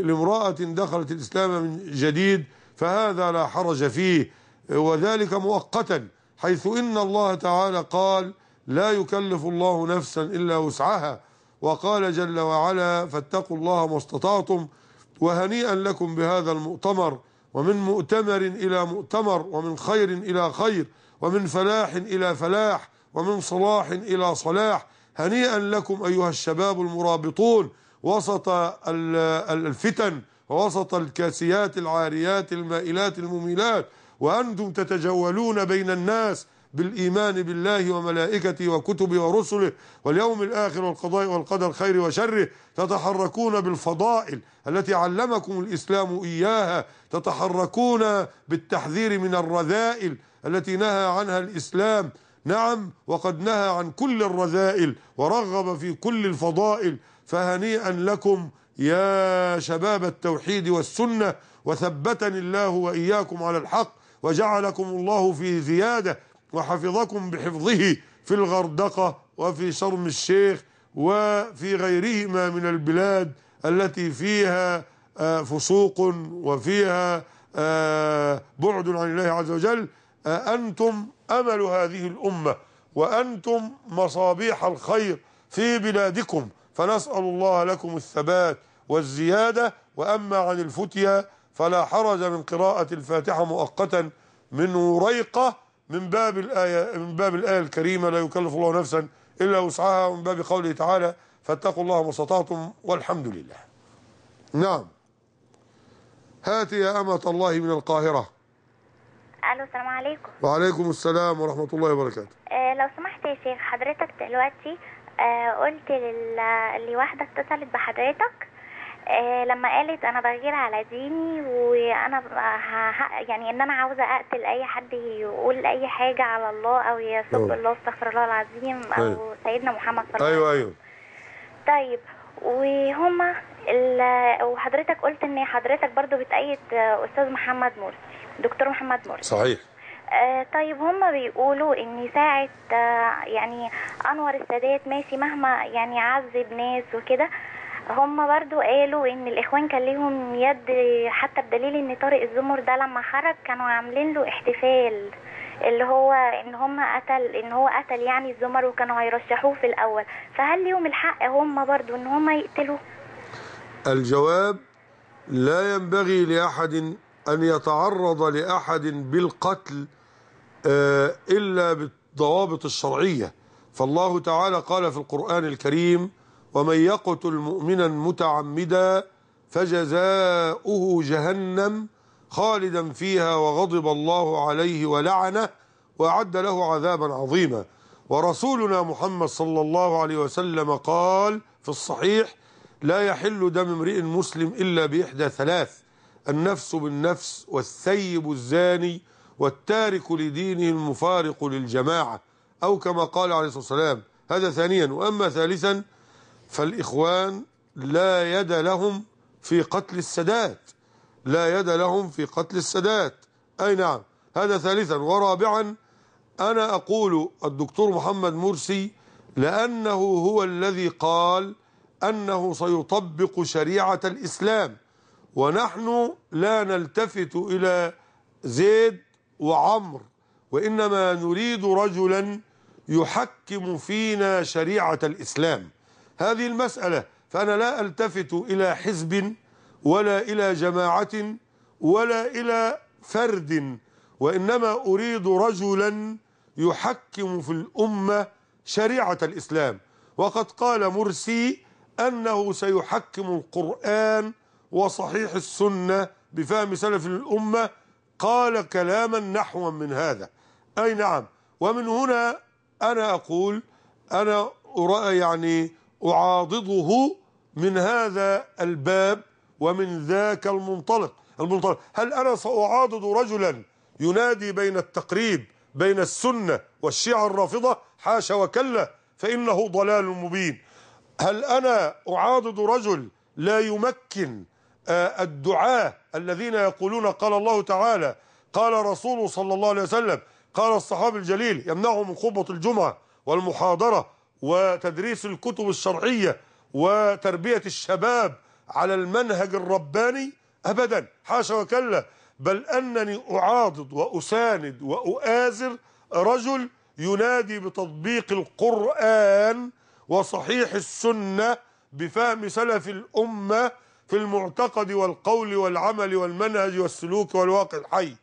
لامرأة دخلت الإسلام من جديد فهذا لا حرج فيه وذلك مؤقتا حيث إن الله تعالى قال لا يكلف الله نفسا إلا وسعها وقال جل وعلا فاتقوا الله ما استطعتم وهنيئا لكم بهذا المؤتمر ومن مؤتمر إلى مؤتمر ومن خير إلى خير ومن فلاح إلى فلاح ومن صلاح إلى صلاح هنيئا لكم أيها الشباب المرابطون وسط الفتن ووسط الكاسيات العاريات المائلات المميلات وأنتم تتجولون بين الناس بالإيمان بالله وملائكته وكتبه ورسله واليوم الآخر والقضاء والقدر خير وشره تتحركون بالفضائل التي علمكم الإسلام إياها تتحركون بالتحذير من الرذائل التي نهى عنها الإسلام نعم وقد نهى عن كل الرذائل ورغب في كل الفضائل فهنيئا لكم يا شباب التوحيد والسنة وثبتني الله وإياكم على الحق وجعلكم الله في زيادة وحفظكم بحفظه في الغردقة وفي شرم الشيخ وفي غيرهما من البلاد التي فيها آه، فسوق وفيها آه، بعد عن الله عز وجل آه، أنتم أمل هذه الأمة وأنتم مصابيح الخير في بلادكم فنسأل الله لكم الثبات والزيادة وأما عن الفتية فلا حرج من قراءة الفاتحة مؤقتا من وريقه من باب الآية من باب الآية الكريمة لا يكلف الله نفسا إلا وسعها ومن باب قوله تعالى فاتقوا الله ما استطعتم والحمد لله نعم هات يا أمة الله من القاهرة الو السلام عليكم وعليكم السلام ورحمه الله وبركاته آه لو سمحت يا شيخ حضرتك دلوقتي آه قلت لواحده اتصلت بحضرتك آه، لما قالت انا بغير على ديني وانا يعني ان انا عاوزه اقتل اي حد يقول اي حاجه على الله او يسب أيوه. الله استغفر الله العظيم او أيوة. سيدنا محمد صلى الله عليه أيوه، وسلم ايوه ايوه طيب وهما وحضرتك قلت ان حضرتك برضو بتأيد استاذ محمد مرسي دكتور محمد مرسي صحيح آه طيب هم بيقولوا ان ساعة آه يعني انور السادات ماشي مهما يعني عذب ناس وكده هم برضو قالوا ان الاخوان كان ليهم يد حتى بدليل ان طارق الزمر ده لما خرج كانوا عاملين له احتفال اللي هو ان هم قتل ان هو قتل يعني الزمر وكانوا هيرشحوه في الاول فهل ليهم الحق هم برضو ان هم يقتلوه الجواب لا ينبغي لاحد ان يتعرض لاحد بالقتل آه، الا بالضوابط الشرعيه فالله تعالى قال في القران الكريم ومن يقتل مؤمنا متعمدا فجزاؤه جهنم خالدا فيها وغضب الله عليه ولعنه وأعد له عذابا عظيما ورسولنا محمد صلى الله عليه وسلم قال في الصحيح لا يحل دم امرئ مسلم إلا بإحدى ثلاث النفس بالنفس والثيب الزاني والتارك لدينه المفارق للجماعة أو كما قال عليه الصلاة والسلام هذا ثانيا وأما ثالثا فالإخوان لا يد لهم في قتل السادات لا يد لهم في قتل السادات أي نعم هذا ثالثا ورابعا أنا أقول الدكتور محمد مرسي لأنه هو الذي قال أنه سيطبق شريعة الإسلام ونحن لا نلتفت إلى زيد وعمر وإنما نريد رجلا يحكم فينا شريعة الإسلام هذه المسألة فأنا لا ألتفت إلى حزب ولا إلى جماعة ولا إلى فرد وإنما أريد رجلا يحكم في الأمة شريعة الإسلام وقد قال مرسي أنه سيحكم القرآن وصحيح السنة بفهم سلف الأمة قال كلاما نحوا من هذا أي نعم ومن هنا أنا أقول أنا أرأى يعني أعاضده من هذا الباب ومن ذاك المنطلق المنطلق هل أنا سأعاضد رجلا ينادي بين التقريب بين السنة والشيعة الرافضة حاشا وكلا فإنه ضلال مبين هل أنا أعاضد رجل لا يمكن آه، الدعاة الذين يقولون قال الله تعالى قال رسول صلى الله عليه وسلم قال الصحابي الجليل يمنعه من خطبة الجمعة والمحاضرة وتدريس الكتب الشرعية وتربية الشباب على المنهج الرباني أبدا حاشا وكلا بل أنني أعاضد وأساند وأؤازر رجل ينادي بتطبيق القرآن وصحيح السنة بفهم سلف الأمة في المعتقد والقول والعمل والمنهج والسلوك والواقع الحي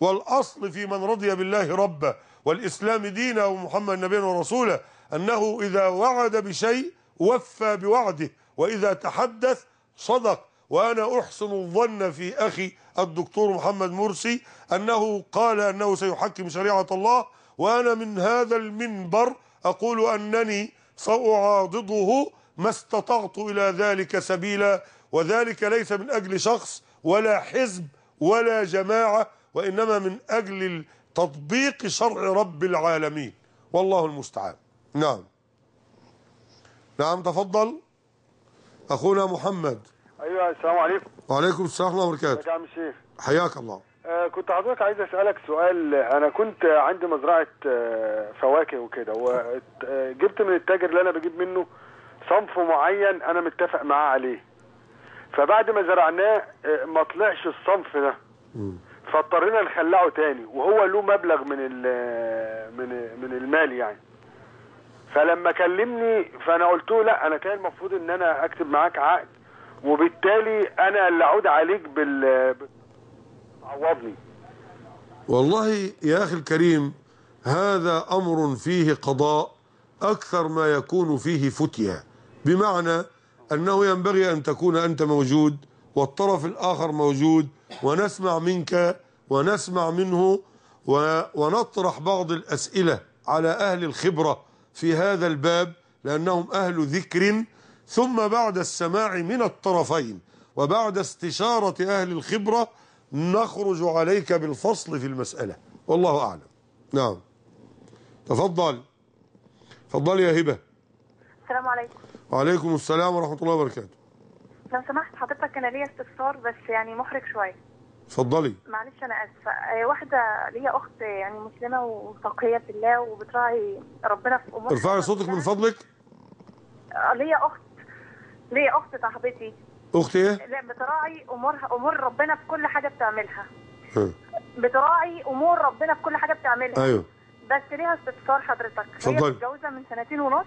والأصل في من رضي بالله ربه والإسلام دينا ومحمد نبينا ورسوله أنه إذا وعد بشيء وفى بوعده وإذا تحدث صدق وأنا أحسن الظن في أخي الدكتور محمد مرسي أنه قال أنه سيحكم شريعة الله وأنا من هذا المنبر أقول أنني سأعاضده ما استطعت إلى ذلك سبيلا وذلك ليس من أجل شخص ولا حزب ولا جماعة وإنما من أجل تطبيق شرع رب العالمين والله المستعان نعم نعم تفضل أخونا محمد أيوة السلام عليكم وعليكم السلام ورحمة الله وبركاته يا عم الشيخ حياك الله آه كنت حضرتك عايز أسألك سؤال أنا كنت عندي مزرعة آه فواكه وكده وجبت آه، من التاجر اللي أنا بجيب منه صنف معين أنا متفق معاه عليه فبعد ما زرعناه آه ما طلعش الصنف ده فاضطرينا نخلعه تاني وهو له مبلغ من آه، من من المال يعني فلما كلمني فانا قلت له لا انا كان المفروض ان انا اكتب معاك عقد وبالتالي انا اللي اعود عليك بال عوضني والله يا اخي الكريم هذا امر فيه قضاء اكثر ما يكون فيه فتيا بمعنى انه ينبغي ان تكون انت موجود والطرف الاخر موجود ونسمع منك ونسمع منه ونطرح بعض الاسئله على اهل الخبره في هذا الباب لأنهم أهل ذكر ثم بعد السماع من الطرفين وبعد استشارة أهل الخبرة نخرج عليك بالفصل في المسألة والله أعلم نعم تفضل تفضل يا هبة السلام عليكم وعليكم السلام ورحمة الله وبركاته لو سمحت حضرتك أنا ليا استفسار بس يعني محرج شوية اتفضلي معلش انا اسفه آه، واحده ليا اخت يعني مسلمه وتقيه في الله وبتراعي ربنا في امور ارفعي صوتك من فضلك آه، ليا اخت ليا اخت صاحبتي اخت ايه؟ لا بتراعي امورها امور ربنا في كل حاجه بتعملها بتراعي امور ربنا في كل حاجه بتعملها ايوه بس ليها استفسار حضرتك اتفضلي هي متجوزه من سنتين ونص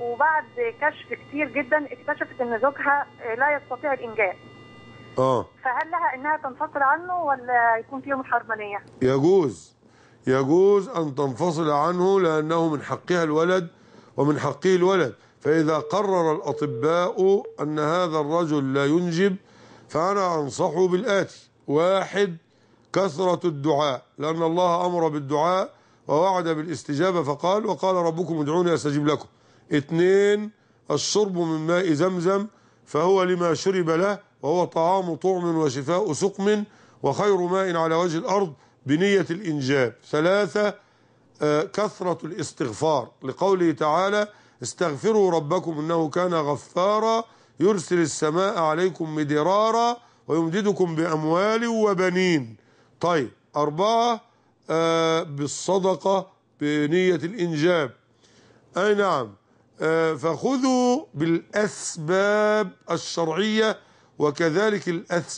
وبعد كشف كتير جدا اكتشفت ان زوجها آه، لا يستطيع الانجاب اه فهل لها انها تنفصل عنه ولا يكون فيهم حرمانيه؟ يجوز يجوز ان تنفصل عنه لانه من حقها الولد ومن حقه الولد فاذا قرر الاطباء ان هذا الرجل لا ينجب فانا انصحه بالاتي واحد كثرة الدعاء لأن الله أمر بالدعاء ووعد بالاستجابة فقال وقال ربكم ادعوني استجب لكم اثنين الشرب من ماء زمزم فهو لما شرب له وهو طعام طعم وشفاء سقم وخير ماء على وجه الأرض بنية الإنجاب ثلاثة آه، كثرة الاستغفار لقوله تعالى استغفروا ربكم إنه كان غفارا يرسل السماء عليكم مدرارا ويمددكم بأموال وبنين طيب أربعة آه، بالصدقة بنية الإنجاب أي نعم آه، فخذوا بالأسباب الشرعية وكذلك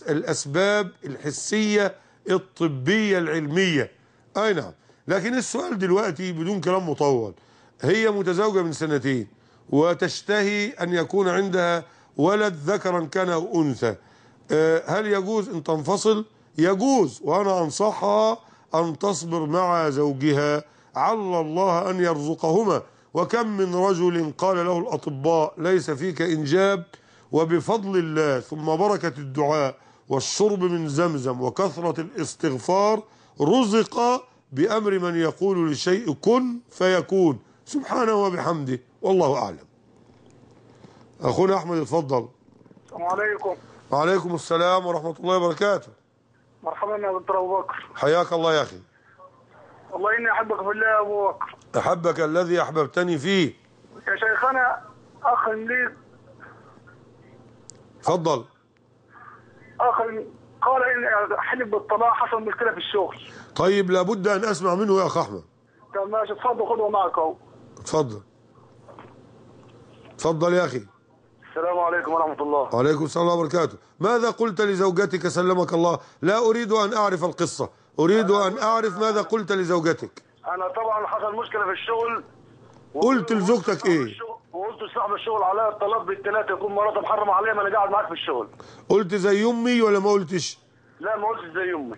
الأسباب الحسية الطبية العلمية أي نعم لكن السؤال دلوقتي بدون كلام مطول هي متزوجة من سنتين وتشتهي أن يكون عندها ولد ذكرا كان أو أنثى آه، هل يجوز أن تنفصل؟ يجوز وأنا أنصحها أن تصبر مع زوجها عل الله أن يرزقهما وكم من رجل قال له الأطباء ليس فيك إنجاب وبفضل الله ثم بركة الدعاء والشرب من زمزم وكثرة الاستغفار رزق بأمر من يقول لشيء كن فيكون سبحانه وبحمده والله أعلم أخونا أحمد اتفضل السلام عليكم وعليكم السلام ورحمة الله وبركاته مرحبا يا دكتور أبو بكر حياك الله يا أخي والله إني أحبك في الله يا أبو بكر أحبك الذي أحببتني فيه يا شيخنا أخ ليك تفضل اخر قال ان حلف بالطلاق حصل مشكله في الشغل طيب لابد ان اسمع منه يا اخ احمد طب ماشي اتفضل خده معك اهو اتفضل اتفضل يا اخي السلام عليكم ورحمه الله وعليكم السلام وبركاته ماذا قلت لزوجتك سلمك الله لا اريد ان اعرف القصه اريد ان اعرف ماذا قلت لزوجتك انا طبعا حصل مشكله في الشغل قلت لزوجتك ايه وقلت لصاحب الشغل عليا الطلاق بالثلاثه يكون مراته محرمه عليا ما انا قاعد معاك في الشغل قلت زي امي ولا ما قلتش؟ لا ما قلتش زي امي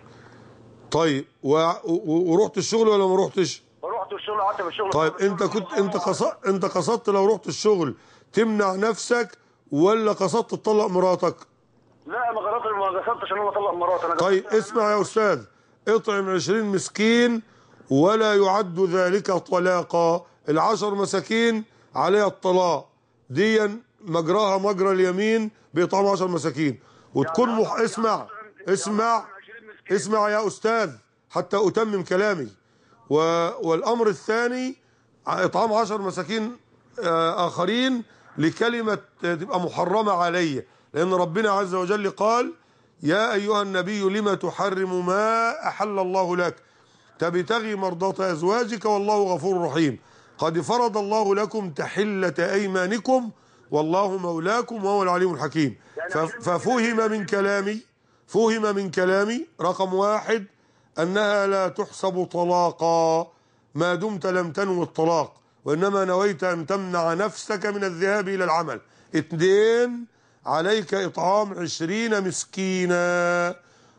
طيب و... و... ورحت الشغل ولا ما رحتش؟ رحت الشغل قعدت في الشغل طيب انت كنت انت قصدت انت قصدت لو رحت الشغل تمنع نفسك ولا قصدت تطلق مراتك؟ لا ما قصدتش ما قصدتش ان انا اطلق مراتي انا طيب اسمع يا استاذ اطعم 20 مسكين ولا يعد ذلك طلاقا العشر مساكين عليها الطلاق دي مجراها مجرى اليمين بإطعام 10 مساكين وتكون يعني مح... اسمع اسمع يعني اسمع يا أستاذ حتى أتمم كلامي و... والأمر الثاني إطعام 10 مساكين آه، آخرين لكلمة تبقى محرمة علي لأن ربنا عز وجل قال يا أيها النبي لم تحرم ما أحل الله لك تبتغي مرضات أزواجك والله غفور رحيم قد فرض الله لكم تحلة أيمانكم والله مولاكم وهو العليم الحكيم يعني ففهم من كلامي فهم من كلامي رقم واحد أنها لا تحسب طلاقا ما دمت لم تنوي الطلاق وإنما نويت أن تمنع نفسك من الذهاب إلى العمل اثنين عليك إطعام عشرين مسكينا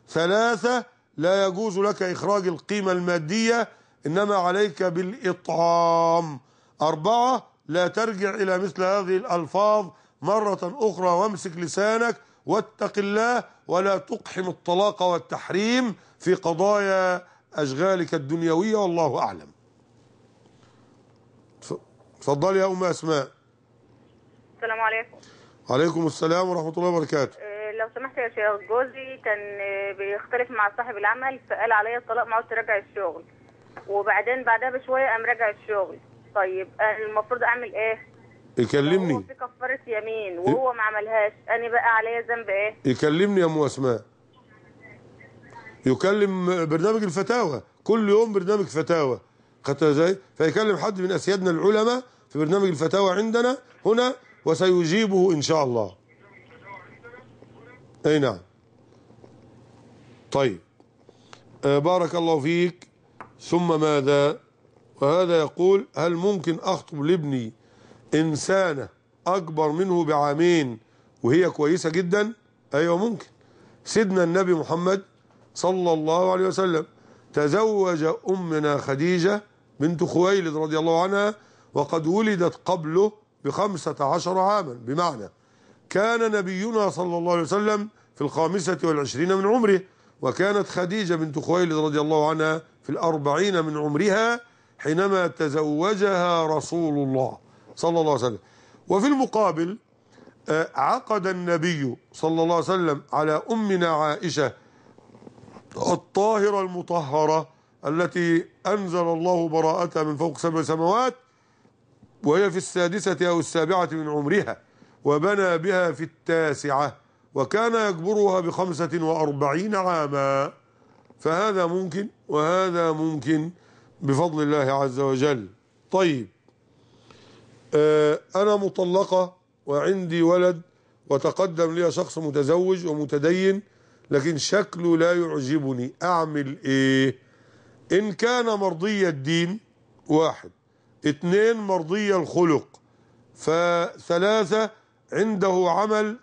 ثلاثة لا يجوز لك إخراج القيمة المادية إنما عليك بالإطعام أربعة لا ترجع إلى مثل هذه الألفاظ مرة أخرى وامسك لسانك واتق الله ولا تقحم الطلاق والتحريم في قضايا أشغالك الدنيوية والله أعلم تفضلي يا أم أسماء السلام عليكم عليكم السلام ورحمة الله وبركاته أه، لو سمحت يا شيخ جوزي كان آه، بيختلف مع صاحب العمل فقال عليا الطلاق ما عدت راجع الشغل وبعدين بعدها بشويه قام راجع الشغل طيب المفروض اعمل ايه يكلمني هو في كفاره يمين وهو ما عملهاش انا بقى عليا ذنب ايه يكلمني يا ام اسماء يكلم برنامج الفتاوى كل يوم برنامج فتاوى خدت ازاي فيكلم حد من اسيادنا العلماء في برنامج الفتاوى عندنا هنا وسيجيبه ان شاء الله اي نعم طيب آه، بارك الله فيك ثم ماذا وهذا يقول هل ممكن أخطب لابني إنسانة أكبر منه بعامين وهي كويسة جدا أيوة ممكن سيدنا النبي محمد صلى الله عليه وسلم تزوج أمنا خديجة بنت خويلد رضي الله عنها وقد ولدت قبله بخمسة عشر عاما بمعنى كان نبينا صلى الله عليه وسلم في الخامسة والعشرين من عمره وكانت خديجة بنت خويلد رضي الله عنها في الأربعين من عمرها حينما تزوجها رسول الله صلى الله عليه وسلم وفي المقابل آه، عقد النبي صلى الله عليه وسلم على أمنا عائشة الطاهرة المطهرة التي أنزل الله براءتها من فوق سبع سماوات وهي في السادسة أو السابعة من عمرها وبنى بها في التاسعة وكان يكبرها بخمسة وأربعين عاماً فهذا ممكن وهذا ممكن بفضل الله عز وجل طيب آه، أنا مطلقة وعندي ولد وتقدم لي شخص متزوج ومتدين لكن شكله لا يعجبني أعمل إيه إن كان مرضي الدين واحد اثنين مرضي الخلق فثلاثة عنده عمل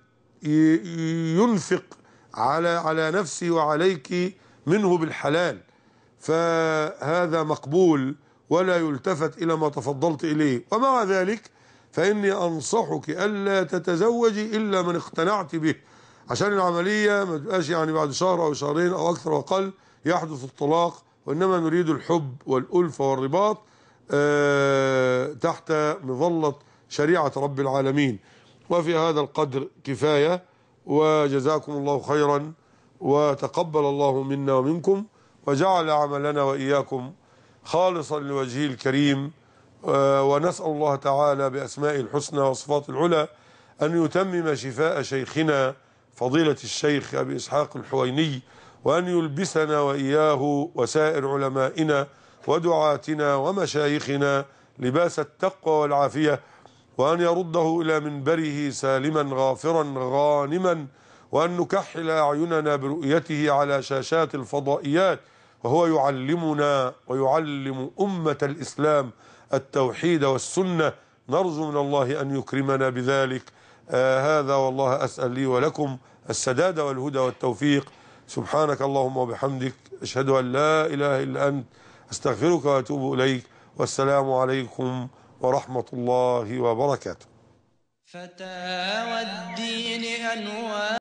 ينفق على على نفسي وعليك منه بالحلال فهذا مقبول ولا يلتفت إلى ما تفضلت إليه ومع ذلك فإني أنصحك ألا تتزوجي إلا من اقتنعت به عشان العملية ما تبقاش يعني بعد شهر أو شهرين أو أكثر وأقل يحدث الطلاق وإنما نريد الحب والألفة والرباط آه، تحت مظلة شريعة رب العالمين وفي هذا القدر كفاية وجزاكم الله خيراً وتقبل الله منا ومنكم وجعل عملنا وإياكم خالصا لوجهه الكريم آه، ونسأل الله تعالى بأسمائه الحسنى وصفات العلى أن يتمم شفاء شيخنا فضيلة الشيخ أبي إسحاق الحويني وأن يلبسنا وإياه وسائر علمائنا ودعاتنا ومشايخنا لباس التقوى والعافية وأن يرده إلى منبره سالما غافرا غانما وأن نكحل أعيننا برؤيته على شاشات الفضائيات وهو يعلمنا ويعلم أمة الإسلام التوحيد والسنة نرجو من الله أن يكرمنا بذلك آه هذا والله أسأل لي ولكم السداد والهدى والتوفيق سبحانك اللهم وبحمدك أشهد أن لا إله إلا أنت أستغفرك وأتوب إليك والسلام عليكم ورحمة الله وبركاته فتاوى الدين أنواع